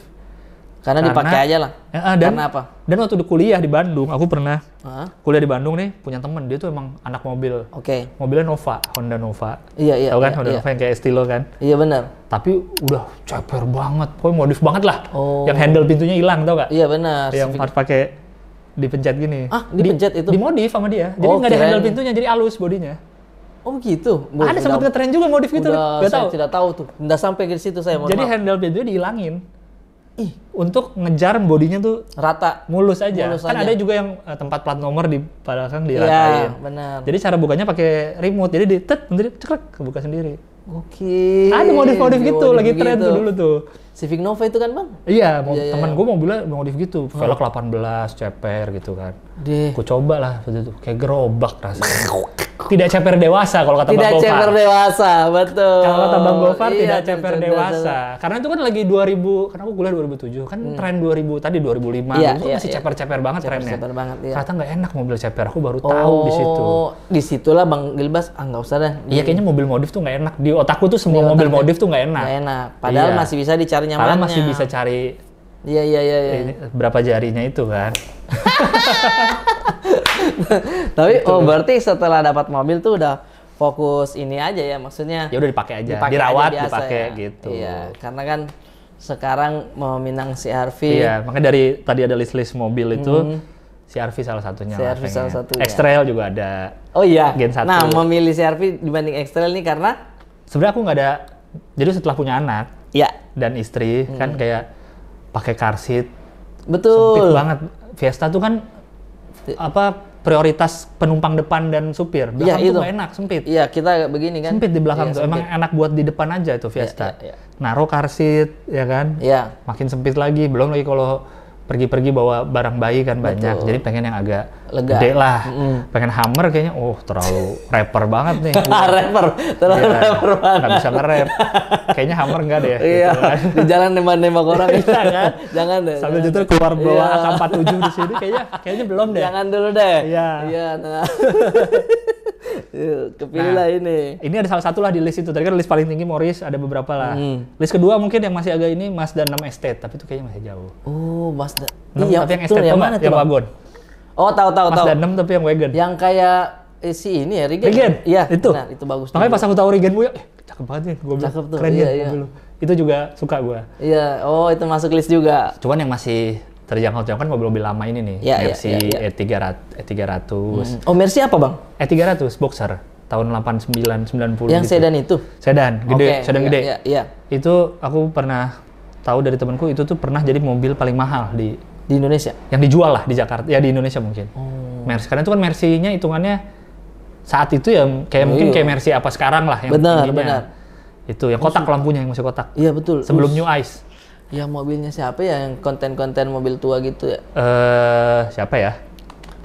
karena, karena dipakai aja lah. Eh, eh, dan, karena apa? Dan waktu di kuliah di Bandung, aku pernah uh-huh. kuliah di Bandung nih punya temen dia tuh emang anak mobil. Oke. Okay. Mobilnya Nova, Honda Nova. Iya iya. Tahu kan iya, Honda iya. Nova yang kayak estilo kan? Iya benar. Tapi udah ceper banget, pokoknya modif banget lah. Oh. Yang handle pintunya hilang tau gak? Iya benar. Yang harus pakai dipencet gini. Ah, dipencet di, itu? Dimodif sama dia. Jadi oh, nggak oh, ada handle pintunya, jadi alus bodinya. Oh gitu. Bo, ada sempat ngetren juga modif gitu. Udah, gak tahu. Tidak tahu tuh. Nggak sampai ke situ saya. Jadi maaf. handle pintunya dihilangin ih untuk ngejar bodinya tuh rata mulus aja mulus kan aja. ada juga yang uh, tempat plat nomor di belakang iya, diratain ya, benar jadi cara bukanya pakai remote jadi di tet sendiri cekrek kebuka sendiri oke okay. ada modif modif gitu modif lagi tren gitu. tuh dulu tuh Civic Nova itu kan bang? Iya, mau, gue iya, iya, temen ya. gue mobilnya modif gitu, hmm. velg 18, ceper gitu kan. Deh. Gue coba lah kayak gerobak rasanya. tidak ceper dewasa kalau kata tidak Bang Gofar. Tidak ceper dewasa, betul. Kalau kata Bang Gofar iya, tidak ceper dewasa. Betul. Karena itu kan lagi 2000, karena aku kuliah 2007, kan hmm. tren 2000 tadi 2005, iya, itu kan iya, masih iya. ceper-ceper iya. banget ceper, trennya. Ceper banget, iya. Ternyata nggak enak mobil ceper, aku baru oh, tahu di situ. Oh, disitulah Bang Gilbas, ah nggak usah deh. Iya, kayaknya mobil modif tuh nggak enak. Di otakku tuh semua di mobil modif tuh nggak enak. Nggak enak, padahal iya. masih bisa dicari cari nyamannya. masih bisa cari Iya iya iya. Ya. Berapa jarinya itu kan? Tapi gitu. oh berarti setelah dapat mobil tuh udah fokus ini aja ya maksudnya. Ya udah dipakai aja, Dipake dirawat, dipakai ya. gitu. Iya, karena kan sekarang minang si CRV Iya, makanya dari tadi ada list-list mobil itu mm -hmm. CRV salah satunya. CRV salah satu X-Trail juga ada. Oh iya. Gen 1. Nah, memilih CRV dibanding X-Trail nih karena sebenarnya aku nggak ada jadi setelah punya anak, Ya Dan istri kan hmm. kan kayak pakai car Betul. Sempit banget. Fiesta tuh kan iya. apa prioritas penumpang depan dan supir. Iya, belakang ya, itu. tuh enak, sempit. Iya, kita begini kan. Sempit di belakang ya, tuh. Sempit. Emang enak buat di depan aja itu Fiesta. Ya, ya, ya. Naro car seat, ya kan? Iya. Makin sempit lagi. Belum lagi kalau pergi-pergi bawa barang bayi kan Betul. banyak. Jadi pengen yang agak Lega. gede lah. Mm. Pengen hammer kayaknya, oh terlalu rapper banget nih. Ah, rapper, terlalu yeah. rapper banget. Gak bisa nge-rap. kayaknya hammer enggak deh. Iya, gitu kan. di jalan nembak-nembak orang. bisa kan? jangan deh. Sambil jangan. keluar bawa yeah. AK-47 di sini, kayaknya, kayaknya belum deh. Jangan dulu deh. Iya. Iya, nah. Kepilih nah, lah ini. Ini ada salah satu lah di list itu. Tadi kan list paling tinggi Morris, ada beberapa lah. Hmm. List kedua mungkin yang masih agak ini Mazda 6 Estate, tapi itu kayaknya masih jauh. Oh, Mazda. 6, iya, tapi yang Estate yang mana tuh? Yang wagon. Oh tahu tahu tahu. Mazda 6 tapi yang wagon. Yang kayak eh, si ini ya Regen. Ya? Regen. Iya. Itu. Nah, itu bagus. Makanya pas aku tahu Regen gue, eh, cakep banget nih. Gue bilang, tuh. keren iya, ya iya. Itu juga suka gue. Iya. Oh itu masuk list juga. Cuman yang masih terjangkau terjangkau kan mobil-mobil lama ini nih. Iya, iya, iya, E300. Iya. E300. E hmm. Oh Mercy apa bang? E300 boxer tahun 89 90 Yang gitu. sedan itu? Sedan, gede, okay, sedan iya, gede. Iya, iya. Itu aku pernah tahu dari temanku itu tuh pernah jadi mobil paling mahal di di Indonesia? Yang dijual lah di Jakarta, ya di Indonesia mungkin. Oh. Mercy. Karena itu kan Mercy-nya hitungannya saat itu ya kayak oh, mungkin iya. kayak Mercy apa sekarang lah yang benar, tingginya. benar. Itu yang kotak Terus, lampunya yang masih kotak. Iya betul. Sebelum Terus, New Ice. Yang mobilnya siapa ya yang konten-konten mobil tua gitu ya? Eh, uh, siapa ya?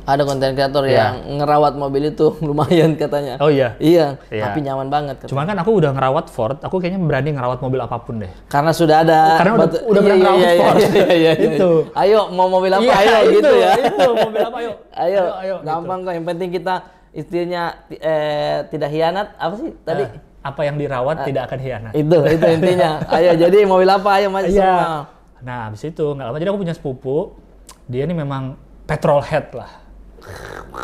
ada konten kreator yeah. yang ngerawat mobil itu lumayan katanya. Oh iya. Iya, yeah. tapi nyaman banget katanya. Cuman kan aku udah ngerawat Ford, aku kayaknya berani ngerawat mobil apapun deh. Karena sudah ada Karena udah, udah iya, ngerawat iya, iya, Ford. Iya, iya, iya, iya. itu. Ayo mau mobil apa iya, ayo gitu ya. Itu mobil apa ayo. Ayo, gitu. gampang gitu. kok yang penting kita istilahnya eh, tidak hianat apa sih tadi? Eh, apa yang dirawat eh, tidak akan hianat. Itu itu intinya. ayo jadi mobil apa ayo mas iya. yeah. Nah, abis itu nggak apa-apa. jadi aku punya sepupu, dia ini memang petrol head lah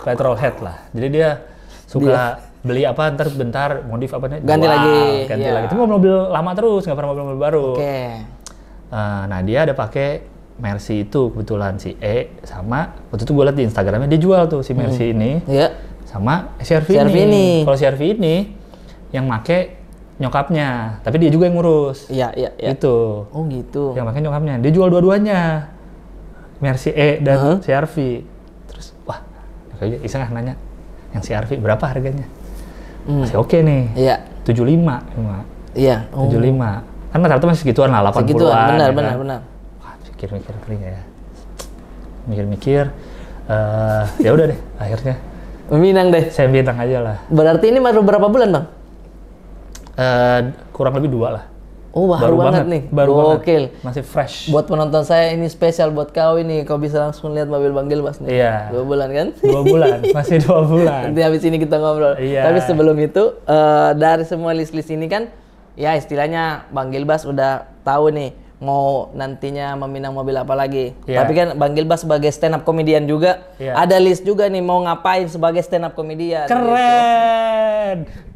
petrolhead lah. Jadi dia suka dia. beli apa ntar bentar modif apa nih ganti wow, lagi ganti yeah. lagi itu mobil lama terus nggak pernah mobil, mobil baru oke okay. uh, eh, nah dia ada pakai Mercy itu kebetulan si E sama waktu itu gue liat di Instagramnya dia jual tuh si hmm. Mercy hmm. ini yeah. sama CRV, CRV ini, ini. kalau CRV ini yang make nyokapnya tapi dia juga yang ngurus iya iya iya gitu oh gitu yang pakai nyokapnya dia jual dua-duanya Mercy E dan uh -huh. CRV kayaknya iseng nanya yang si Arfi berapa harganya hmm. masih oke okay nih iya tujuh lima iya tujuh lima kan rata-rata masih segituan lah delapan segituan ya benar kan. benar benar wah mikir-mikir kali ya mikir-mikir uh, ya udah deh akhirnya Minang deh. Saya minang aja lah. Berarti ini baru berapa bulan bang? Uh, kurang lebih dua lah. Oh baru, baru banget, banget nih, baru gokil. Banget. Masih fresh. Buat penonton saya ini spesial buat kau ini, kau bisa langsung lihat mobil Bang Gilbas nih. Iya. Dua bulan kan? Dua bulan, masih dua bulan. Nanti habis ini kita ngobrol. Iya. Tapi sebelum itu uh, dari semua list-list ini kan, ya istilahnya Bang Gilbas udah tahu nih mau nantinya meminang mobil apa lagi. Yeah. Tapi kan Bang Gilbas sebagai stand up komedian juga, yeah. ada list juga nih mau ngapain sebagai stand up komedian. Gitu. Keren. Gitu.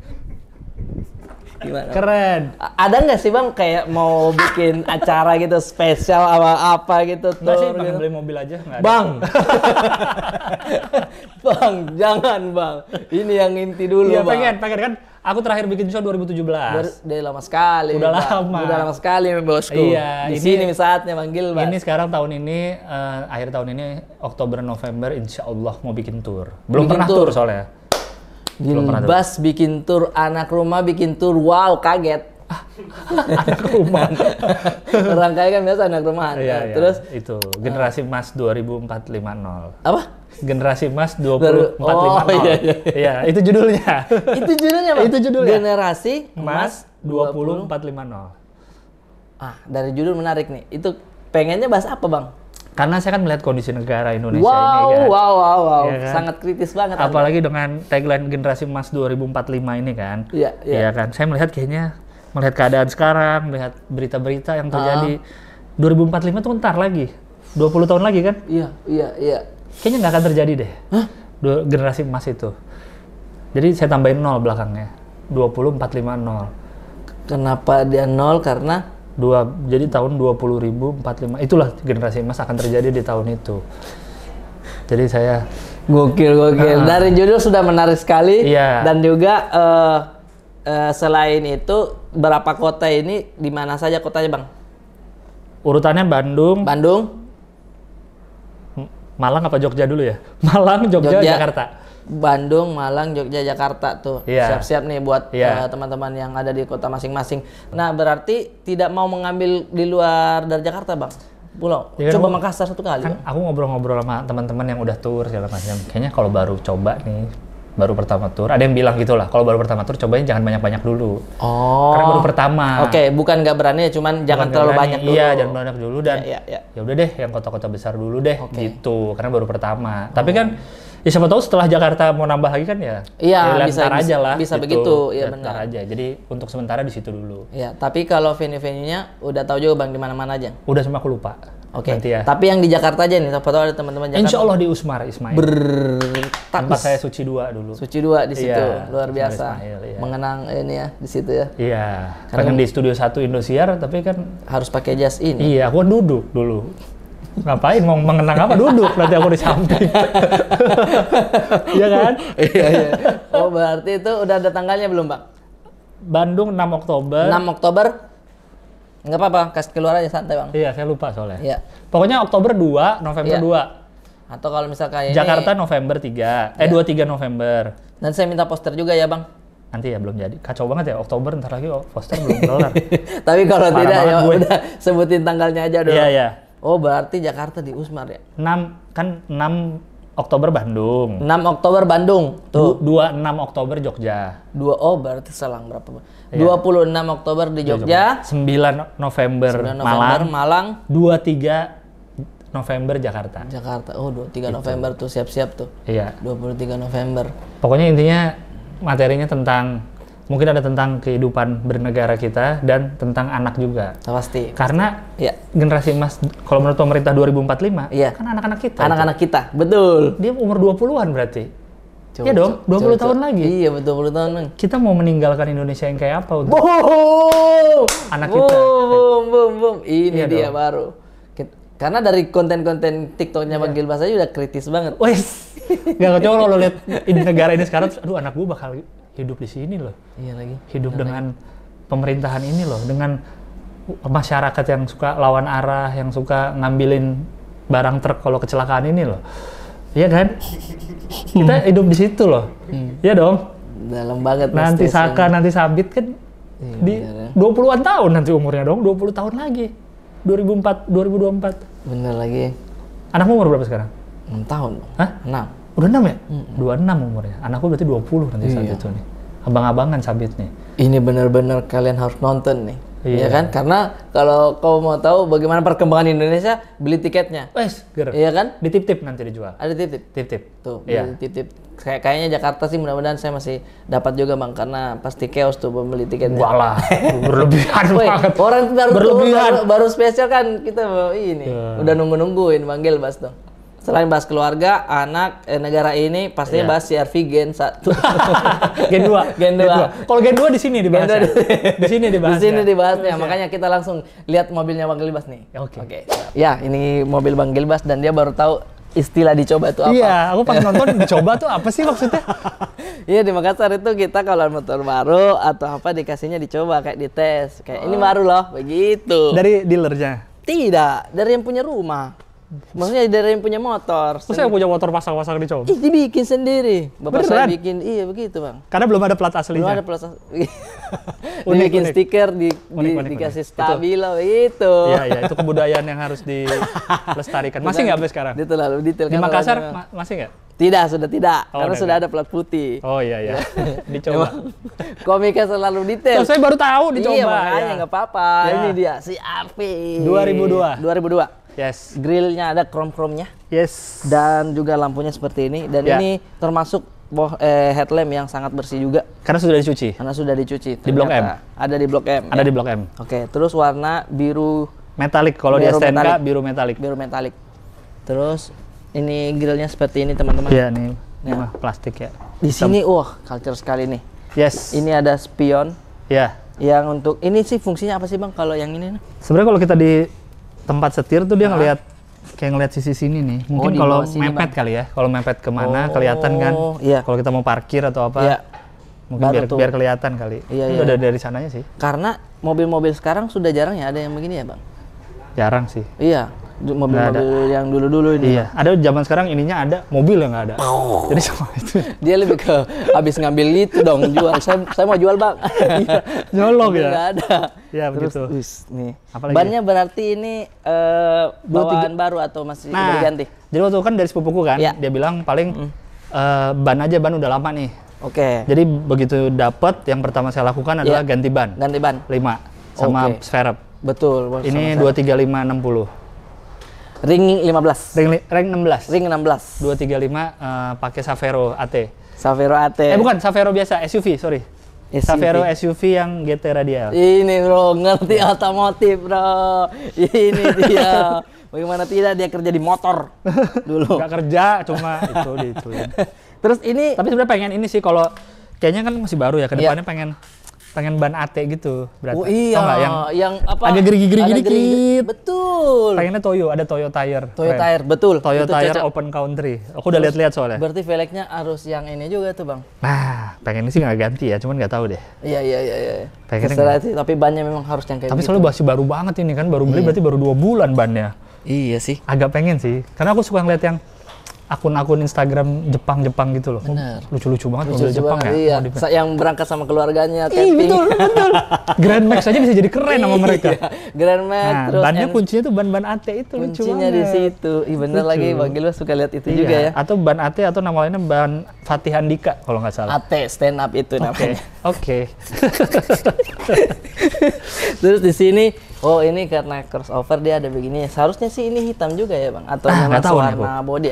Gimana? Keren. Ada nggak sih bang kayak mau bikin acara gitu spesial apa apa gitu? Nggak sih, gitu. beli mobil aja nggak? Bang, bang, jangan bang. Ini yang inti dulu. Iya pengen, pengen kan. Aku terakhir bikin show 2017. Ber udah lama sekali. Udah bang. lama. Udah lama sekali bosku. Iya. Di ini, sini saatnya manggil bang. Ini sekarang tahun ini, uh, akhir tahun ini Oktober November, insya Allah mau bikin tour. Belum bikin pernah tour soalnya Gilbas bikin tur anak rumah bikin tur, wow kaget. anak rumah. Orang kaya kan biasa anak rumah. Iya, iya. Terus itu generasi emas 2450. Apa? Generasi emas 2450. Oh, iya, iya, iya. iya, itu judulnya. itu judulnya, Pak. Itu judulnya. Generasi emas 20450. Ah, dari judul menarik nih. Itu pengennya bahas apa, Bang? karena saya kan melihat kondisi negara Indonesia wow, ini kan. Wow, wow, wow. Ya kan? Sangat kritis banget. Apalagi anda. dengan tagline generasi emas 2045 ini kan. Iya, iya. Ya kan. Saya melihat kayaknya melihat keadaan sekarang, melihat berita-berita yang terjadi uh. 2045 itu ntar lagi. 20 tahun lagi kan? Iya, iya, iya. Kayaknya nggak akan terjadi deh. Huh? generasi emas itu. Jadi saya tambahin nol belakangnya. 2045 nol. Kenapa dia nol? Karena dua jadi tahun 20.045 itulah generasi emas akan terjadi di tahun itu jadi saya gokil gokil uh, dari judul sudah menarik sekali iya. dan juga uh, uh, selain itu berapa kota ini di mana saja kotanya bang urutannya Bandung Bandung Malang apa Jogja dulu ya Malang Jogja, Jogja. Jakarta Bandung, Malang, Jogja, Jakarta tuh. Iya. Siap-siap yeah. nih buat yeah. Iya. uh, teman-teman yang ada di kota masing-masing. Nah, berarti tidak mau mengambil di luar dari Jakarta, Bang? Pulau. Ya, coba Makassar satu kali. Kan aku ngobrol-ngobrol sama teman-teman yang udah tour segala macam. Kayaknya kalau baru coba nih baru pertama tur ada yang bilang gitulah kalau baru pertama tur cobain jangan banyak banyak dulu oh karena baru pertama oke okay, bukan nggak berani ya cuman bukan iya, jangan terlalu banyak dulu iya jangan banyak dulu dan ya, ya, ya. udah deh yang kota-kota besar dulu deh okay. gitu karena baru pertama oh. tapi kan ya siapa tahu setelah Jakarta mau nambah lagi kan ya iya ya, bisa aja lah bisa gitu. begitu ya benar aja jadi untuk sementara di situ dulu Iya. tapi kalau venue-venue-nya udah tahu juga bang di mana-mana aja udah semua aku lupa Oke. Okay. Ya. Tapi yang di Jakarta aja nih, siapa tahu ada teman-teman Jakarta. Insya Allah di Usmar Ismail. Ber Tempat saya suci dua dulu. Suci dua di situ, ya, luar biasa. Ismail, iya. Mengenang ini ya di situ ya. Iya. Karena Pengen di studio satu Indosiar, tapi kan harus pakai jas ini. Iya, aku duduk dulu ngapain mau mengenang apa duduk nanti aku di samping iya kan iya iya oh berarti itu udah ada tanggalnya belum bang? Bandung 6 Oktober 6 Oktober nggak apa-apa kasih keluar aja santai bang iya saya lupa soalnya iya. pokoknya Oktober 2 November iya. 2 atau kalau misal kayak Jakarta November 3 eh iya. dua 23 November dan saya minta poster juga ya bang nanti ya belum jadi kacau banget ya Oktober ntar lagi oh, poster belum kelar tapi kalau tidak ya udah sebutin tanggalnya aja dulu iya iya Oh, berarti Jakarta di Usmar ya? 6 kan 6 Oktober Bandung. 6 Oktober Bandung. Tuh. 26 Oktober Jogja. 2 oh berarti selang berapa? Iya. 26 Oktober di Jogja. 9 November, 9 November Malang. Malang. 23 November Jakarta. Jakarta. Oh, 23 gitu. November tuh siap-siap tuh. Iya. 23 November. Pokoknya intinya materinya tentang mungkin ada tentang kehidupan bernegara kita dan tentang anak juga. Nah, pasti. Karena ya. generasi emas kalau menurut pemerintah 2045 ya. kan anak-anak kita. Anak-anak kita, betul. Dia umur 20-an berarti. Iya dong, 20 puluh tahun lagi. Iya, 20 tahun lagi. Kita mau meninggalkan Indonesia yang kayak apa untuk boom! anak boom, kita? Boom, boom, boom. Ini iya dia dong. baru. Karena dari konten-konten TikToknya Bang iya. Gilbas aja udah kritis banget. Wes, nggak kecolok lo lihat negara ini sekarang, aduh anak gue bakal hidup di sini loh. Iya lagi. Hidup Benar dengan lagi. pemerintahan ini loh, dengan masyarakat yang suka lawan arah, yang suka ngambilin barang truk kalau kecelakaan ini loh. Iya kan? Kita hmm. hidup di situ loh. Hmm. Iya dong. Dalam banget Nanti Saka, nanti Sabit kan iya, di ya. dua ya. 20-an tahun nanti umurnya dong, 20 tahun lagi. 2004, 2024. Bener lagi. Anakmu umur berapa sekarang? 6 tahun. Hah? 6. Udah 6 ya? Mm-hmm. 26 umurnya. Anakku berarti dua puluh nanti saat iya. itu nih. Abang-abangan sabit nih. Ini benar-benar kalian harus nonton nih. Iya ya kan? Karena kalau kau mau tahu bagaimana perkembangan Indonesia, beli tiketnya. Wes, Iya kan? Di tip-tip nanti dijual. Ada tip-tip. Tip-tip. Tuh, iya. tip-tip. Kayak kayaknya Jakarta sih mudah-mudahan saya masih dapat juga Bang karena pasti chaos tuh pembeli tiket. Walah, berlebihan Woy, banget. Orang baru berlebihan. Baru, baru, spesial kan kita ini. Yeah. Udah nunggu-nungguin manggil Bas dong. Selain bahas keluarga, anak, eh, negara ini pastinya yeah. bahas CRV Gen 1. gen 2. Gen 2. Kalau Gen 2 di sini dibahas. Gen 2 ya? di sini dibahas. Di sini dibahas Ya? Makanya kita langsung lihat mobilnya Bang Gilbas nih. Oke. Okay. Okay. Ya, ini mobil Bang Gilbas dan dia baru tahu istilah dicoba itu apa. Iya, aku pas nonton dicoba tuh apa sih maksudnya? Iya di Makassar itu kita kalau motor baru atau apa dikasihnya dicoba kayak dites. Kayak oh. ini baru loh, begitu. Dari dealernya? Tidak, dari yang punya rumah. Maksudnya dari yang punya motor. Terus yang punya motor pasang-pasang dicoba? Ih, dibikin sendiri. Bapak Beneran? saya bikin, iya begitu bang. Karena belum ada plat aslinya? Belum ada plat aslinya. dibikin unik. stiker, di, unik, di, unik, dikasih unik. stabilo, itu. Iya, iya, itu kebudayaan yang harus dilestarikan. masih nggak sampai sekarang? Itu lalu detail. Di Makassar ma masih nggak? Tidak, sudah tidak. Oh, karena sudah ada plat putih. Oh iya, iya. dicoba. Komika selalu detail. Oh, saya baru tahu dicoba. Iya, makanya ya. nggak apa-apa. Ini ya. dia, si Api. 2002? 2002. Yes. Grillnya ada chrome kromnya Yes. Dan juga lampunya seperti ini. Dan yeah. ini termasuk boh, eh, headlamp yang sangat bersih juga. Karena sudah dicuci. Karena sudah dicuci. Ternyata di blok M. Ada di blok M. Ada ya? di blok M. Oke. Terus warna biru. Metalik. Kalau di STNK biru metalik. Biru metalik. Terus ini grillnya seperti ini teman-teman. Iya nih. Nah. Ya. Plastik ya. Di Hitam. sini wah culture sekali nih. Yes. Ini ada spion. Ya. Yeah. Yang untuk ini sih fungsinya apa sih bang? Kalau yang ini? Sebenarnya kalau kita di tempat setir tuh dia ngelihat kayak ngelihat sisi sini nih. Oh, mungkin oh, kalau mepet kali ya, kalau mepet kemana oh, kelihatan kan. Iya. Kalau kita mau parkir atau apa, iya. mungkin biar biar kelihatan kali. Iya, iya. Udah iya. dari sananya sih. Karena mobil-mobil sekarang sudah jarang ya ada yang begini ya bang. Jarang sih. Iya mobil-mobil yang dulu-dulu ini. Iya. Ada zaman sekarang ininya ada, mobil yang nggak ada. Jadi sama itu. Dia lebih ke habis ngambil itu dong jual. saya, saya mau jual bang. Iya. nyolong ya. Nggak ada. Ya Terus, begitu. Wis, nih. Apalagi? Bannya berarti ini uh, bawaan baru atau masih nah, berganti? Jadi waktu kan dari sepupuku kan, ya. dia bilang paling mm. uh, ban aja ban udah lama nih. Oke. Okay. Jadi begitu dapat yang pertama saya lakukan adalah yeah. ganti ban. Ganti ban. 5 sama okay. Sferep. Betul. Ini dua tiga lima enam puluh. Ring 15. Ring, ring 16. Ring 16. 235 uh, pakai Savero AT. Savero AT. Eh bukan, Savero biasa, SUV, sorry. SUV. Savero SUV yang GT Radial. Ini bro, ngerti otomotif bro. Ini dia. Bagaimana tidak dia kerja di motor dulu. Gak kerja, cuma itu itu. Terus ini. Tapi sebenarnya pengen ini sih kalau kayaknya kan masih baru ya. Kedepannya iya. yeah. pengen pengen ban ate gitu berarti. Oh iya, Gak, yang, yang apa? Ada gerigi-gerigi dikit. Gerigi, betul. Pengennya Toyo, ada Toyo Tire. Toyo Keren. Tire, betul. Toyo itu Tire cocok. Open Country. Aku udah lihat-lihat soalnya. Berarti velgnya harus yang ini juga tuh, Bang. Nah, pengennya sih nggak ganti ya, cuman nggak tahu deh. Iya, iya, iya, iya. pengen sih, tapi bannya memang harus yang kayak Tapi gitu. soalnya masih baru banget ini kan, baru beli iya. berarti baru dua bulan bannya. Iya sih. Agak pengen sih, karena aku suka ngeliat yang akun-akun Instagram Jepang-Jepang gitu loh. Bener. Lucu-lucu banget Lucu Jepang ya. Iya. Sa Yang berangkat sama keluarganya Iya, betul, betul. Grand Max aja bisa jadi keren sama iya, mereka. Iya. Grand Max nah, terus bannya kuncinya tuh ban-ban AT itu lucu Kuncinya di situ. Iya bener lagi Bang lu suka lihat itu iya. juga ya. Atau ban AT atau nama lainnya ban Fatih Handika kalau nggak salah. AT stand up itu namanya. Oke. terus di sini Oh ini karena crossover dia ada begini. Seharusnya sih ini hitam juga ya bang, atau ah, memang warna body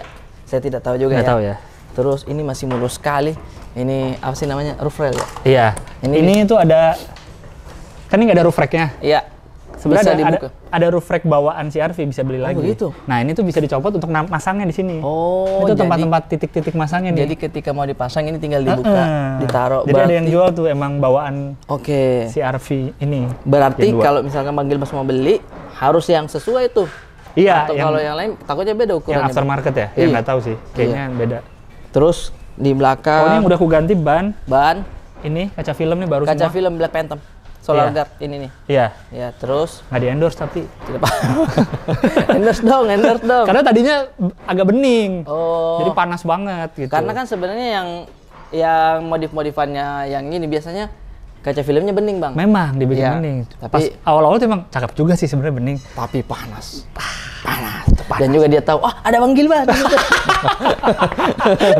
saya tidak tahu juga tidak ya. tahu ya terus ini masih mulus sekali ini apa sih namanya roof rail ya iya ini ini tuh ada kan ini nggak ada roof racknya iya sebenarnya ada, ada, ada roof rack bawaan CRV bisa beli oh, lagi. Begitu. Nah ini tuh bisa dicopot untuk masangnya di sini. Oh. Itu tempat-tempat titik-titik masangnya jadi nih. Jadi ketika mau dipasang ini tinggal dibuka, uh -uh. ditaruh. Jadi berarti, ada yang jual tuh emang bawaan Oke. Okay. CRV ini. Berarti kalau misalkan manggil mas mau beli harus yang sesuai tuh Iya. Atau yang, kalau yang lain takutnya beda ukurannya. Yang aftermarket ya? Iya. Ya nggak tahu sih. Kayaknya iya. beda. Terus di belakang. Oh ini udah aku ganti ban. Ban. Ini kaca film nih baru kaca semua. film Black Phantom. Solar iya. Guard ini nih. Iya. Iya terus Gak di endorse tapi. Tidak endorse dong, endorse dong. Karena tadinya agak bening. Oh. Jadi panas banget gitu. Karena kan sebenarnya yang yang modif-modifannya yang ini biasanya kaca filmnya bening bang memang dibikin ya, bening tapi awal-awal tuh emang cakep juga sih sebenarnya bening tapi panas panas panas dan juga dia tahu oh ada bang Gilbert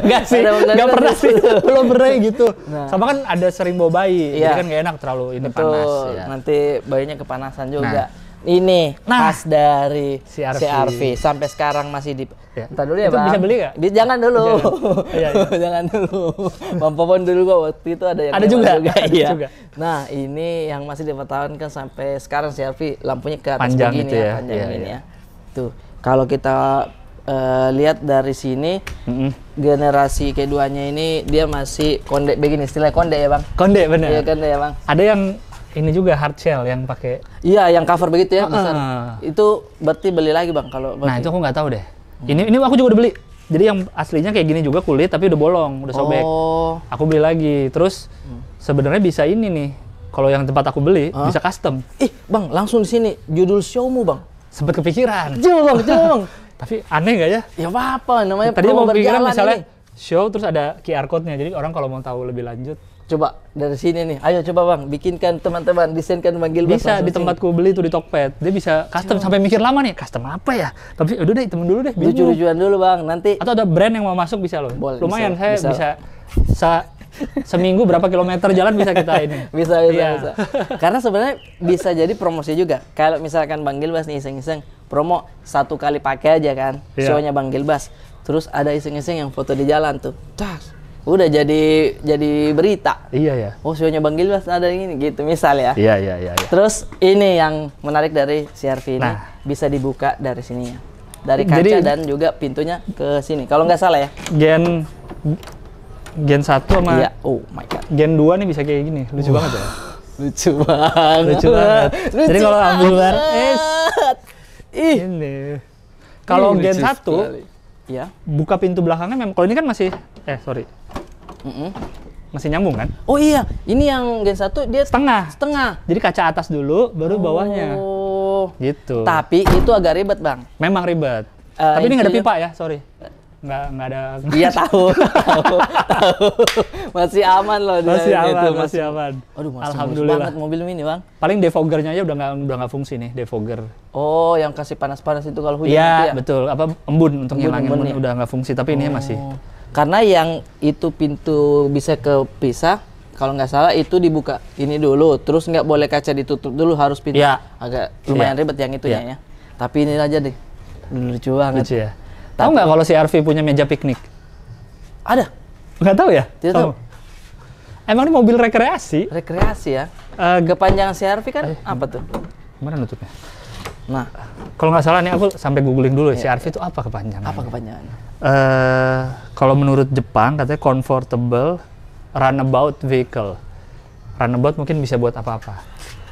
nggak sih nggak pernah sih belum pernah gitu nah. sama kan ada sering bawa bayi ya. jadi iya. kan gak enak terlalu ini panas ya. nanti bayinya kepanasan juga nah ini nah. tas dari CRV. CRV sampai sekarang masih di ya. Entar dulu ya itu bang bisa beli gak? Di, jangan dulu jangan, ya, jangan dulu bang Popon dulu gua waktu itu ada yang ada juga, juga, ada iya. juga. nah ini yang masih dipertahankan sampai sekarang CRV lampunya ke atas panjang begini ya, ya panjang ya, ini ya. ya tuh kalau kita uh, lihat dari sini mm-hmm. generasi keduanya ini dia masih konde begini istilah konde ya bang konde benar. iya ya bang ada yang ini juga hard shell yang pakai. Iya, yang cover begitu ya, uh, Itu berarti beli lagi, Bang, kalau Nah, itu aku nggak tahu deh. Hmm. Ini ini aku juga udah beli. Jadi yang aslinya kayak gini juga kulit tapi udah bolong, udah sobek. Oh. Aku beli lagi. Terus hmm. sebenarnya bisa ini nih. Kalau yang tempat aku beli huh? bisa custom. Ih, Bang, langsung di sini judul showmu, Bang. Sempet kepikiran. Jual Bang, jual Bang. tapi aneh nggak ya? Ya apa-apa namanya Tadi mau kepikiran misalnya ini. show terus ada QR code-nya. Jadi orang kalau mau tahu lebih lanjut Coba dari sini nih. Ayo coba Bang, bikinkan teman-teman, desainkan manggil Bisa di tempatku beli tuh di Tokped. Dia bisa custom sampai mikir lama nih, custom apa ya? Tapi udah deh temen dulu deh, Lucu-lucuan dulu Bang, nanti Atau ada brand yang mau masuk bisa loh. Boleh, Lumayan bisa, saya bisa, bisa seminggu berapa kilometer jalan bisa kita ini bisa bisa, yeah. bisa. karena sebenarnya bisa jadi promosi juga kalau misalkan bang Gilbas nih iseng-iseng promo satu kali pakai aja kan yeah. shownya bang Gilbas terus ada iseng-iseng yang foto di jalan tuh tas udah jadi jadi berita. Iya ya. Oh, sionya Bang Gilbas ada ini gitu misal ya. Iya iya iya. Ya. Terus ini yang menarik dari CRV ini nah. bisa dibuka dari sini ya. Dari kaca jadi, dan juga pintunya ke sini. Kalau nggak salah ya. Gen Gen 1 sama iya. Oh my god. Gen dua nih bisa kayak gini. Lucu uh. banget ya. Lucu banget. Lucu banget. Lucu jadi kalau ambulan es Ih. Ini. Kalau Gen satu ya. Buka pintu belakangnya memang kalau ini kan masih eh sorry mm -hmm. masih nyambung kan oh iya ini yang gen satu dia setengah setengah jadi kaca atas dulu baru oh. bawahnya gitu tapi itu agak ribet bang memang ribet uh, tapi ini nggak ada pipa ya sorry nggak nggak ada iya tahu, tahu masih aman loh masih gitu, aman gitu. masih, aman aduh masih alhamdulillah banget mobil ini bang paling defoggernya aja udah nggak udah nggak fungsi nih defogger oh yang kasih panas-panas itu kalau hujan iya gitu ya? betul apa embun untuk ngilangin ya? udah nggak fungsi tapi oh. ini masih oh karena yang itu pintu bisa kepisah kalau nggak salah itu dibuka ini dulu terus nggak boleh kaca ditutup dulu harus pintu ya. agak lumayan ya. ribet yang itu ya. ya tapi ini aja deh lucu banget lucu ya tahu nggak kalau si RV punya meja piknik ada nggak tahu ya tidak tahu emang ini mobil rekreasi rekreasi ya uh, eh, kepanjangan si RV kan eh, apa tuh Mana nutupnya nah kalau nggak salah nih aku sampai googling dulu ya, si RV itu apa kepanjangan apa kepanjangannya uh, kalau menurut Jepang katanya comfortable runabout vehicle. Runabout mungkin bisa buat apa-apa.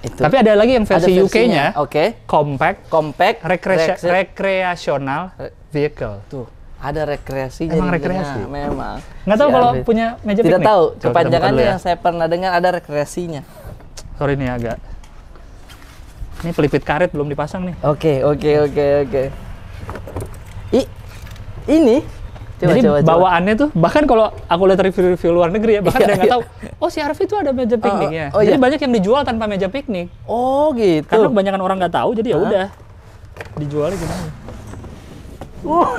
Tapi ada lagi yang versi UK-nya. Oke. Okay. Compact. Compact. recreational, recreational vehicle. Tuh. Ada rekreasinya. Emang rekreasi. Memang. Nggak tahu si kalau punya meja Tidak piknik. tahu. Kepanjangannya yang saya pernah dengar ada rekreasinya. Sorry nih agak. Ini pelipit karet belum dipasang nih. Oke, okay, oke, okay, oke, okay, oke. Ih, ini coba, jadi coba, coba. bawaannya tuh bahkan kalau aku lihat review-review luar negeri ya bahkan iya, ada yang nggak iya. tahu oh si Arfi itu ada meja oh, oh, piknik uh, ya oh, iya. jadi iya. banyak yang dijual tanpa meja piknik oh gitu karena kebanyakan orang nggak tahu jadi ya udah dijualnya gimana uh.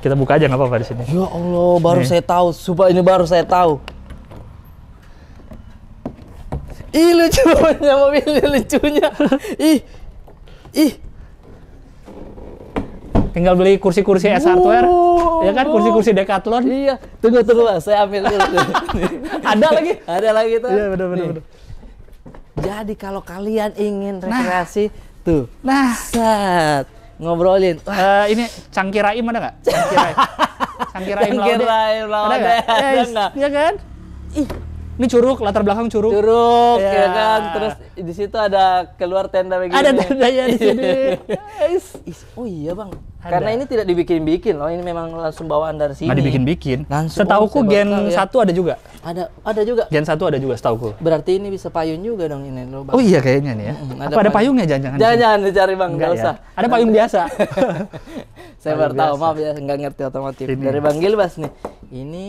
kita buka aja nggak apa-apa di sini ya Allah baru Nih. saya tahu supaya ini baru saya tahu Ih lucunya banget mobilnya lucunya. Ih. Ih. Tinggal beli kursi-kursi S hardware, wow. ya kan kursi-kursi Decathlon. Iya, tunggu tunggu lah saya ambil dulu. ada lagi? Ada lagi tuh. Iya benar-benar. Jadi kalau kalian ingin nah. rekreasi nah. tuh, nah, set ngobrolin. Wah. Uh, ini cangkir raim ada nggak? Cangkir raim. Cangkir raim Ada nggak? Iya kan? Ih, ini curug latar belakang curug curug ya, ya kan terus di situ ada keluar tenda begini ada tendanya di sini iya. oh iya bang ada. karena ini tidak dibikin-bikin loh ini memang langsung bawaan dari sini nggak dibikin-bikin langsung setauku oh, gen ya. satu ada juga ada ada juga gen satu ada juga setauku berarti ini bisa payung juga dong ini loh bang oh iya kayaknya nih ya hmm, ada, Apa ada payungnya jangan-jangan jangan dicari bang nggak ya. usah ya. ada payung biasa saya baru tahu maaf ya nggak ngerti otomotif ini. dari bang Gilbas nih ini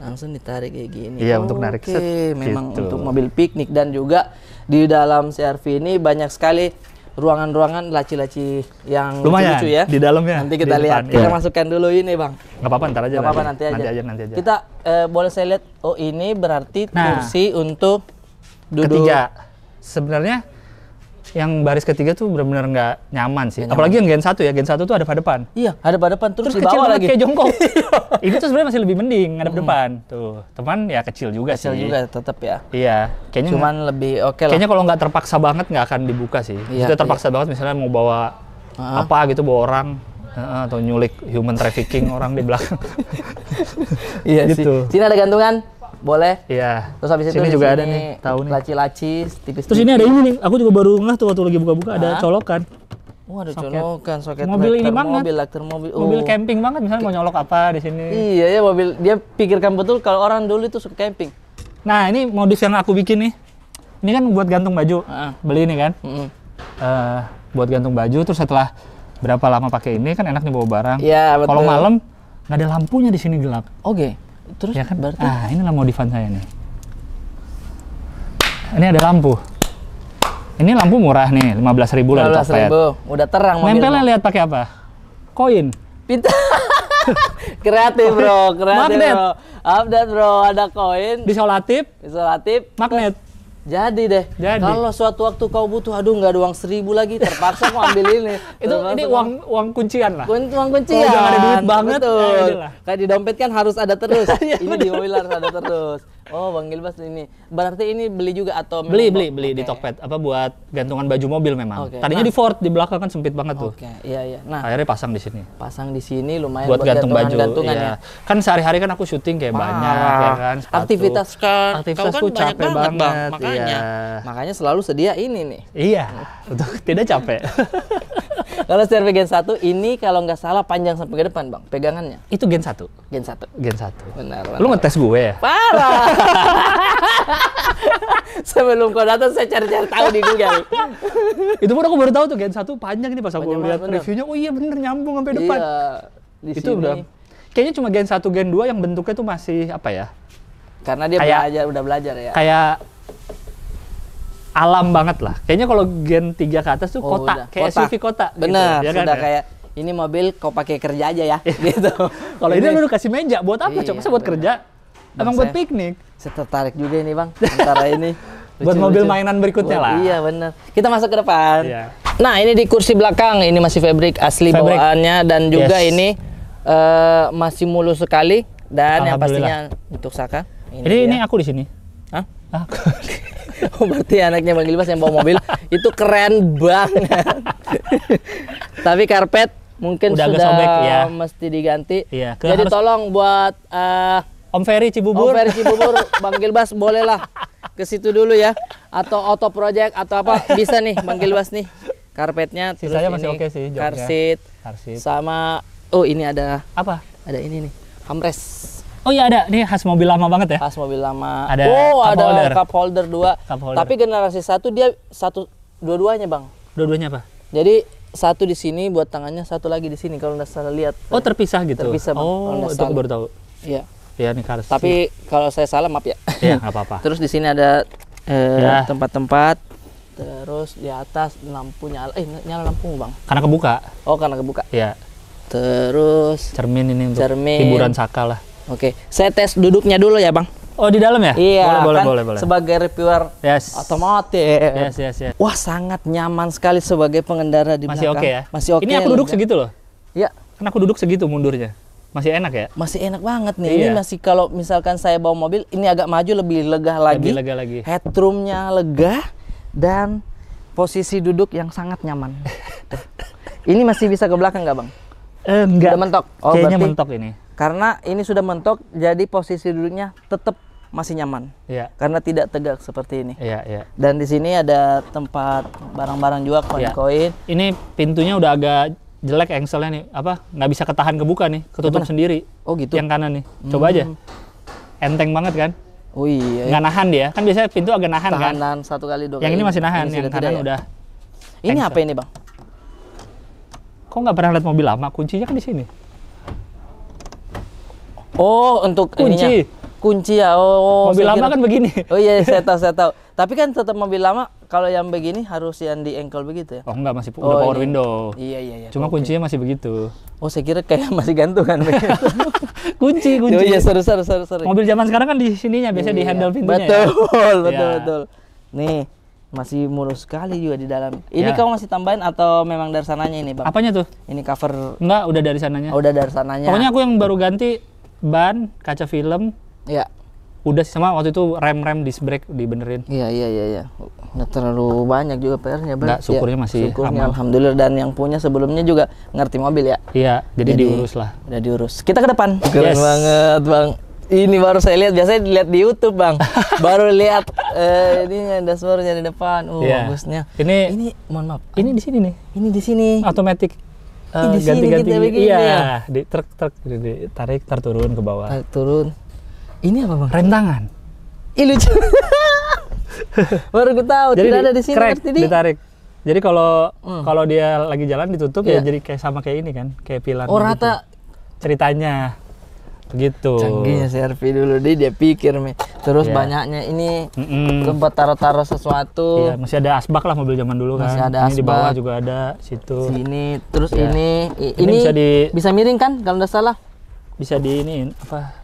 langsung ditarik kayak gini. Iya, oh, untuk narik set. memang gitu. untuk mobil piknik dan juga di dalam CRV ini banyak sekali ruangan-ruangan laci-laci yang Lumayan, lucu, -lucu ya. Di dalamnya. Nanti kita lihat. Depan, kita iya. masukkan dulu ini, Bang. Nggak apa-apa, ntar aja. Gak apa-apa, nanti, nanti aja. Nanti aja, aja. Kita eh, boleh saya lihat oh ini berarti nah, kursi untuk duduk ketiga. Sebenarnya yang baris ketiga tuh benar-benar nggak nyaman sih. Nyaman. Apalagi yang gen satu ya, gen satu tuh ada pada depan. Iya, ada pada depan terus, terus dibawa kecil lagi. kayak jongkok. ini iya. tuh sebenarnya masih lebih mending ngadep hmm. depan. Tuh, teman ya kecil juga kecil sih. Kecil juga tetap ya. Iya, kayaknya cuman lebih oke okay lah. Kayaknya kalau nggak terpaksa banget nggak akan dibuka sih. Iya, Kita iya. terpaksa iya. banget misalnya mau bawa uh -huh. apa gitu bawa orang uh, atau nyulik human trafficking orang di belakang. iya gitu. sih. Sini ada gantungan boleh. Iya. Terus habis sini itu juga ada nih, tahu nih. Laci-laci tipis. Terus ini ada ini nih, aku juga baru ngeh tuh waktu lagi buka-buka ada colokan. Wah, oh, ada colokan soket mobil ini banget. Mobil laker mobil. Mobil oh. camping banget misalnya mau nyolok apa di sini. Iya ya mobil dia pikirkan betul kalau orang dulu itu suka camping. Nah, ini modif yang aku bikin nih. Ini kan buat gantung baju. Beli ini kan. Eh, buat gantung baju terus setelah berapa lama pakai ini kan enak nih bawa barang. Iya, Kalau malam nggak ada lampunya di sini gelap. Oke. Okay. Terus ya kan? berarti ah ini lah modifan saya nih. Ini ada lampu. Ini lampu murah nih, 15 ribu lah. 15 ribu, udah terang. Nempelnya lihat pakai apa? Koin. Pintar. kreatif bro, kreatif magnet. bro. Update bro, ada koin. Disolatif. Disolatif. Magnet. Terus jadi deh, kalau suatu waktu kau butuh, aduh nggak ada uang seribu lagi, terpaksa mau ambil ini. itu terpaksa ini uang uang kuncian lah. Kun, uang oh, kuncian. Kalau oh, ada duit banget, tuh. Ya, kayak di dompet kan harus ada terus. Ya, ini di mobil harus ada terus. Oh, Bang Gilbas ini. Berarti ini beli juga atau beli beli beli okay. di Tokped apa buat gantungan baju mobil memang. Okay. Tadinya nah. di Ford di belakang kan sempit banget tuh. Oke, okay. iya iya. Nah, akhirnya pasang di sini. Pasang di sini lumayan buat, buat gantung baju. Gantungan iya. ya. Kan sehari-hari kan aku syuting kayak ah. banyak ya kan. Sepatu. Aktivitas kan aktivitasku kan capek banget, banget. Bang, makanya. Iya. Makanya selalu sedia ini nih. Iya, untuk tidak capek. kalau CRV Gen 1 ini kalau nggak salah panjang sampai ke depan, Bang. Pegangannya. Itu Gen 1. Gen 1. Gen 1. Benar. benar. Lu ngetes gue ya? Parah. Sebelum kau datang saya cari-cari tahu di Google. itu pun aku baru tahu tuh Gen satu panjang nih pas aku panjang lihat reviewnya. Oh iya bener nyambung sampai iya, depan. di itu sini. udah. Kayaknya cuma Gen 1 Gen 2 yang bentuknya tuh masih apa ya? Karena dia kayak, belajar udah belajar ya. Kayak alam banget lah. Kayaknya kalau Gen 3 ke atas tuh oh, kota, udah. kayak kota. SUV kota. Gitu, bener, gitu, ya kan? sudah kan, kayak ini mobil kau pakai kerja aja ya gitu. Kalau ini lu kasih meja buat apa? Iya, Coba buat kerja. Emang buat piknik. Saya tertarik juga ini bang. Antara ini. Lucu, buat mobil lucu. mainan berikutnya buat, lah. Iya benar. Kita masuk ke depan. Iya. Nah ini di kursi belakang ini masih fabric asli fabric. bawaannya dan juga yes. ini uh, masih mulus sekali dan yang pastinya untuk Saka. Ini Jadi dia. ini aku di sini. Hah? Aku. Ah. Oh, berarti anaknya Bang Gilbas yang bawa mobil itu keren banget. Tapi karpet mungkin Udah sudah sobek, ya. mesti diganti. Iya, Jadi harus... tolong buat uh, Om Ferry Cibubur. Om Ferry Cibubur, Bang Gilbas bolehlah ke situ dulu ya. Atau auto project atau apa bisa nih Bang Gilbas nih. Karpetnya Sisanya terus masih oke okay sih joknya. Karsit. Karsit. Sama oh ini ada apa? Ada ini nih. Hamres. Oh iya ada, ini khas mobil lama banget ya? Khas mobil lama. Ada oh, cup ada holder. cup holder dua. Tapi generasi satu dia satu dua-duanya bang. Dua-duanya apa? Jadi satu di sini buat tangannya, satu lagi di sini kalau nggak salah lihat. Oh terpisah gitu? Terpisah bang. Oh itu baru tahu. Iya ya nih Tapi kalau saya salah maaf ya. Iya, nggak apa-apa. Terus di sini ada tempat-tempat eh, ya. terus di atas lampu nyala eh nyala lampu Bang. Karena kebuka. Oh, karena kebuka. Iya. Terus cermin ini untuk cermin. hiburan saka lah. Oke, saya tes duduknya dulu ya, Bang. Oh di dalam ya? Iya. Boleh, kan boleh, boleh. Sebagai reviewer yes. otomotif. Yes, yes, yes. Wah sangat nyaman sekali sebagai pengendara di Masih belakang. Masih oke okay, ya? Masih oke. Okay, Ini aku duduk ya, segitu loh. Iya. Kan aku duduk segitu mundurnya. Masih enak ya? Masih enak banget nih. Iya. Ini masih kalau misalkan saya bawa mobil, ini agak maju lebih lega lagi. Lebih lega lagi. Headroomnya lega dan posisi duduk yang sangat nyaman. ini masih bisa ke belakang nggak bang? Eh, enggak. Sudah mentok. Oh, Kayaknya mentok ini. Karena ini sudah mentok, jadi posisi duduknya tetap masih nyaman. Iya. Karena tidak tegak seperti ini. Iya, iya. Dan di sini ada tempat barang-barang juga iya. koin-koin. Iya. Ini pintunya udah agak jelek engselnya nih apa nggak bisa ketahan kebuka nih ketutup sendiri oh gitu yang kanan nih hmm. coba aja enteng banget kan oh iya, iya nggak nahan dia kan biasanya pintu agak nahan kan? Tahanan kan satu kali dua yang ini masih nahan ini yang kanan ya? udah ini engsel. apa ini bang kok nggak pernah lihat mobil lama kuncinya kan di sini oh untuk kunci ininya kunci ya. Oh, oh, oh mobil lama kira. kan begini. Oh iya, iya, saya tahu, saya tahu. Tapi kan tetap mobil lama kalau yang begini harus yang di engkel begitu ya. Oh enggak, masih oh, udah iya, power iya. window. Iya, iya, iya. Cuma okay. kuncinya masih begitu. Oh, saya kira kayak masih gantungan begitu. kunci, kunci. Oh iya, seru, seru, seru, seru. Mobil zaman sekarang kan di sininya biasanya iya. di handle pintunya. Betul, ya. betul, ya. betul. Nih, masih mulus sekali juga di dalam. Ini ya. kamu masih tambahin atau memang dari sananya ini, Bang? Apanya tuh? Ini cover. Enggak, udah dari sananya. Oh, udah dari sananya. Pokoknya aku yang baru ganti ban, kaca film, Iya. Udah sih sama waktu itu rem-rem disc brake dibenerin. Iya iya iya iya. Nggak terlalu banyak juga PR-nya, Bang. Iya, syukurnya ya, masih syukurnya, aman. alhamdulillah dan yang punya sebelumnya juga ngerti mobil ya. Iya, jadi, jadi diurus lah. Udah diurus. Kita ke depan. Keren yes. banget, Bang. Ini baru saya lihat, biasanya dilihat di YouTube, Bang. baru lihat eh ininya dashboardnya di depan. Uh, oh, yeah. bagusnya. Ini ini mohon maaf. Ini di sini nih. Ini di sini. Otomatis uh, eh, ganti-ganti iya di truk truk Jadi tar turun ke bawah tarik turun ini apa bang? Rem tangan. Ih lucu. Baru gue tahu. Jadi tidak ada di sini. Crack, ini. ditarik. Jadi kalau hmm. kalau dia lagi jalan ditutup yeah. ya iya. jadi kayak sama kayak ini kan, kayak pilar. Oh rata. Gitu. Ceritanya gitu. Canggihnya Servi dulu deh dia pikir nih. Terus yeah. banyaknya ini mm -mm. tempat taruh-taruh sesuatu. Iya, yeah, masih ada asbak lah mobil zaman dulu masih kan. Masih ada asbak. Ini di bawah juga ada situ. Sini, terus yeah. ini, ini ini bisa di bisa miring kan kalau nggak salah. Bisa di ini apa?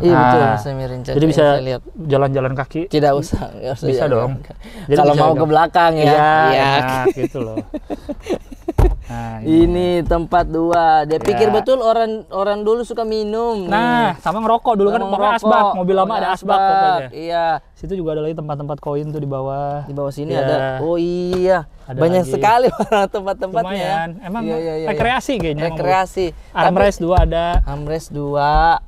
Iya nah, betul ah, semi rinca. Jadi bisa lihat jalan-jalan kaki. Tidak usah, usah. Bisa dong. Jadi Kalau mau dong. ke belakang ya. Iya, ya. Enak, gitu loh. Nah, ini. ini tempat dua. Dia ya. pikir betul orang orang dulu suka minum. Nah, sama ngerokok dulu kan sama kan pokoknya asbak. Mobil lama ada asbak, pokoknya. Iya. Situ juga ada lagi tempat-tempat koin tuh di bawah. Di bawah sini ya. ada. Oh iya. Ada Banyak lagi. sekali tempat-tempatnya. Emang ya, ya, ya, rekreasi kayaknya. Rekreasi. Armrest dua ada. Armrest dua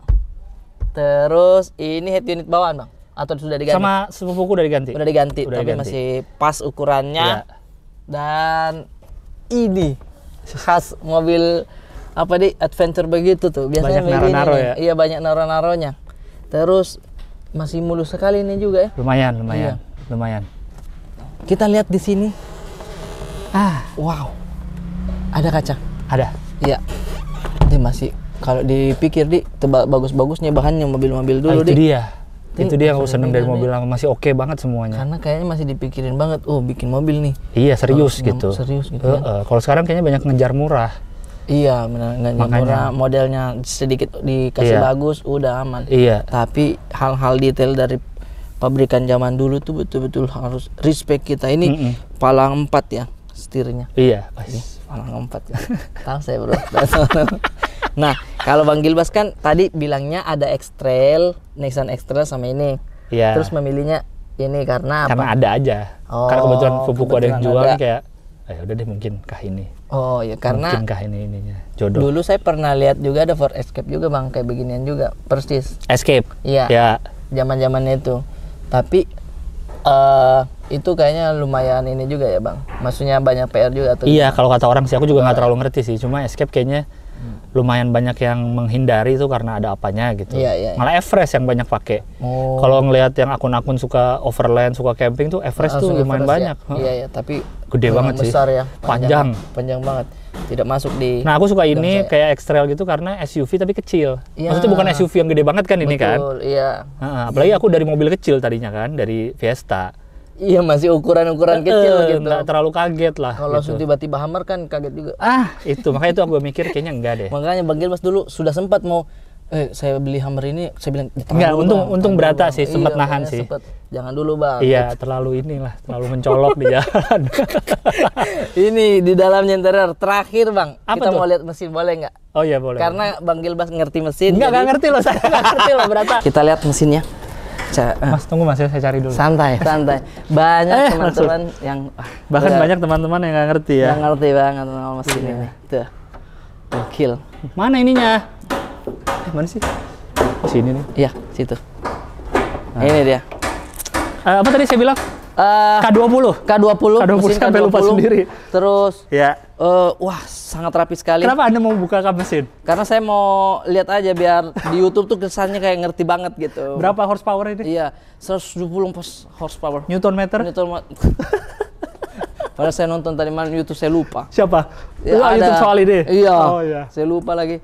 Terus ini head unit bawaan bang? Atau sudah diganti? Sama sepupuku udah diganti. Sudah diganti, udah tapi diganti. masih pas ukurannya. Ya. Dan ini khas mobil apa di adventure begitu tuh biasanya banyak naro-naro ya iya banyak naro-naronya terus masih mulus sekali ini juga ya lumayan lumayan iya. lumayan kita lihat di sini ah wow ada kaca ada iya dia masih kalau dipikir di tebak bagus-bagusnya bahannya mobil-mobil ah, dulu ah, itu dia itu dia aku seneng dari mobil yang masih oke okay banget semuanya karena kayaknya masih dipikirin banget oh bikin mobil nih iya serius oh, gitu serius gitu uh, kalau sekarang kayaknya banyak ngejar murah Iya benar nggak murah modelnya sedikit dikasih iya. bagus udah aman. Iya. Tapi hal-hal detail dari pabrikan zaman dulu tuh betul-betul harus respect kita ini mm -mm. palang empat ya setirnya. Iya pasti. Palang empat ya. Tahu saya bro. Nah, kalau Bang Gilbas kan tadi bilangnya ada X-Trail, Nissan X-Trail sama ini. Iya. Terus memilihnya ini karena apa? Karena ada aja. Oh, karena kebetulan pupuk ada yang jual ada. kayak eh udah deh mungkin kah ini. Oh, ya karena mungkin kah ini ininya. Jodoh. Dulu saya pernah lihat juga ada Ford Escape juga Bang kayak beginian juga, persis. Escape. Iya. Ya. Zaman-zamannya itu. Tapi uh, itu kayaknya lumayan ini juga ya bang maksudnya banyak PR juga tuh iya kalau kata orang sih aku juga nggak iya. terlalu ngerti sih cuma escape kayaknya lumayan banyak yang menghindari itu karena ada apanya gitu. Yeah, yeah, yeah. Malah Everest yang banyak pakai. Oh. Kalau ngelihat yang akun-akun suka overland, suka camping tuh Everest Langsung tuh lumayan Everest, ya? banyak. Iya, yeah, yeah, tapi gede banget besar sih. ya, panjang. panjang. Panjang banget. Tidak masuk di Nah, aku suka ini saya. kayak X-Trail gitu karena SUV tapi kecil. Yeah. Maksudnya bukan SUV yang gede banget kan Betul, ini kan? Betul, yeah. iya. Nah, apalagi aku dari mobil kecil tadinya kan, dari Fiesta. Iya masih ukuran-ukuran kecil gitu. Nggak terlalu kaget lah. Kalau gitu. tiba-tiba hammer kan kaget juga. Ah itu makanya itu aku mikir kayaknya enggak deh. makanya Bang Mas dulu sudah sempat mau eh saya beli hammer ini saya bilang enggak untung bang, untung berata sih sempat iya, nahan sih. Sempet, jangan dulu Bang. Iya terlalu inilah terlalu mencolok di jalan. ini di dalam nyenterer terakhir Bang. Apa kita tuh? mau lihat mesin boleh nggak? Oh iya boleh. Karena Bang Gilbas ngerti mesin. Enggak, enggak ngerti loh saya enggak ngerti loh berata. Kita lihat mesinnya. Eh. mas tunggu mas ya saya cari dulu. Santai santai. Banyak eh, teman-teman yang bahkan banyak teman-teman yang nggak ngerti ya. Nggak ngerti banget sama mesin yeah. ini. Tuh. Gokil. Mana ininya? Eh, mana sih? sini nih. Iya, situ. Nah. Ini dia. Uh, apa tadi saya bilang? Uh, K20. K20. K20 mesin sampai K20, lupa sendiri. Terus ya. Uh, wah, sangat rapi sekali. Kenapa Anda mau buka kap mesin? Karena saya mau lihat aja biar di YouTube tuh kesannya kayak ngerti banget gitu. Berapa horsepower ini? Iya, 120 horsepower. Newton meter? Newton meter. Padahal saya nonton tadi malam YouTube saya lupa. Siapa? Ya, oh, ada, YouTube soal ini. Iya. Oh iya. Saya lupa lagi.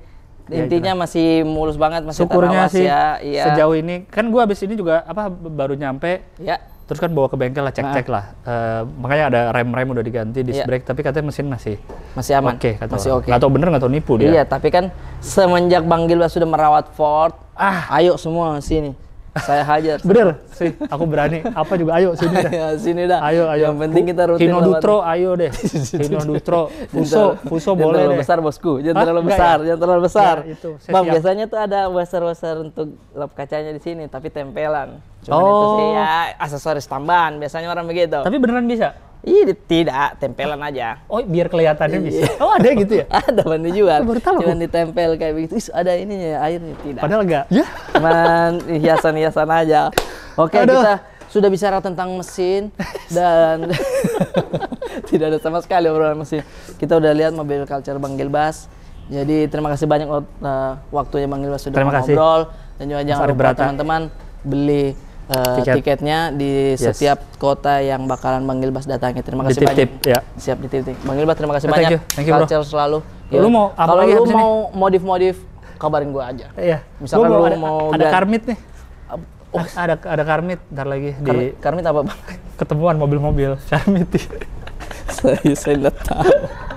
Ya, Intinya ya, masih mulus banget masih Syukurnya sih ya. Iya. Sejauh ini kan gua habis ini juga apa baru nyampe. Ya terus kan bawa ke bengkel lah cek-cek nah. lah. Uh, makanya ada rem-rem udah diganti, disc yeah. brake tapi katanya mesin masih masih aman. Oke, okay, masih oke. Okay. atau bener nggak tau nipu dia. Iya, tapi kan semenjak Bang Gilbert sudah merawat Ford, ah, ayo semua sini saya hajar. Bener sih, aku berani. Apa juga ayo sini dah. Ayo, ya, sini dah. Ayo ayo. Yang penting kita rutin. Kino Dutro ayo deh. Kino Dutro. Fuso Fuso boleh terlalu deh. besar bosku. Jangan Hah? terlalu besar, ya? terlalu besar. Ya, itu. Bang, biasanya tuh ada besar-besar untuk lap kacanya di sini tapi tempelan. Cuman oh. itu sih oh. ya aksesoris tambahan biasanya orang begitu. Tapi beneran bisa? Iya, tidak, tempelan aja. Oh, biar kelihatannya iya. bisa. Oh, ada gitu ya? ada bantu jual. Cuma ditempel kayak begitu. Is, ada ininya ya, airnya tidak. Padahal enggak. Ya. Cuman hiasan-hiasan aja. Oke, okay, kita sudah bicara tentang mesin dan tidak ada sama sekali obrolan mesin. Kita udah lihat mobil culture Bang Gilbas. Jadi terima kasih banyak uh, waktunya Bang Gilbas sudah terima ngobrol kasih. dan juga jangan lupa ya. teman-teman beli uh, tiket. tiketnya di yes. setiap kota yang bakalan Bang Gilbas datangi. Terima kasih banyak. Tip, ya. Siap dititip. Bang Gilbas terima kasih nah, banyak. Thank you. Thank you, bro. selalu. Ya. Lu iya. mau apa Kalau lu mau modif-modif kabarin gua aja. Iya. Misalkan lu, lu ada, mau ada gan... karmit nih. Oh. Ada ada karmit ntar lagi Kar di karmit apa bang? Ketemuan mobil-mobil karmit. saya saya tahu.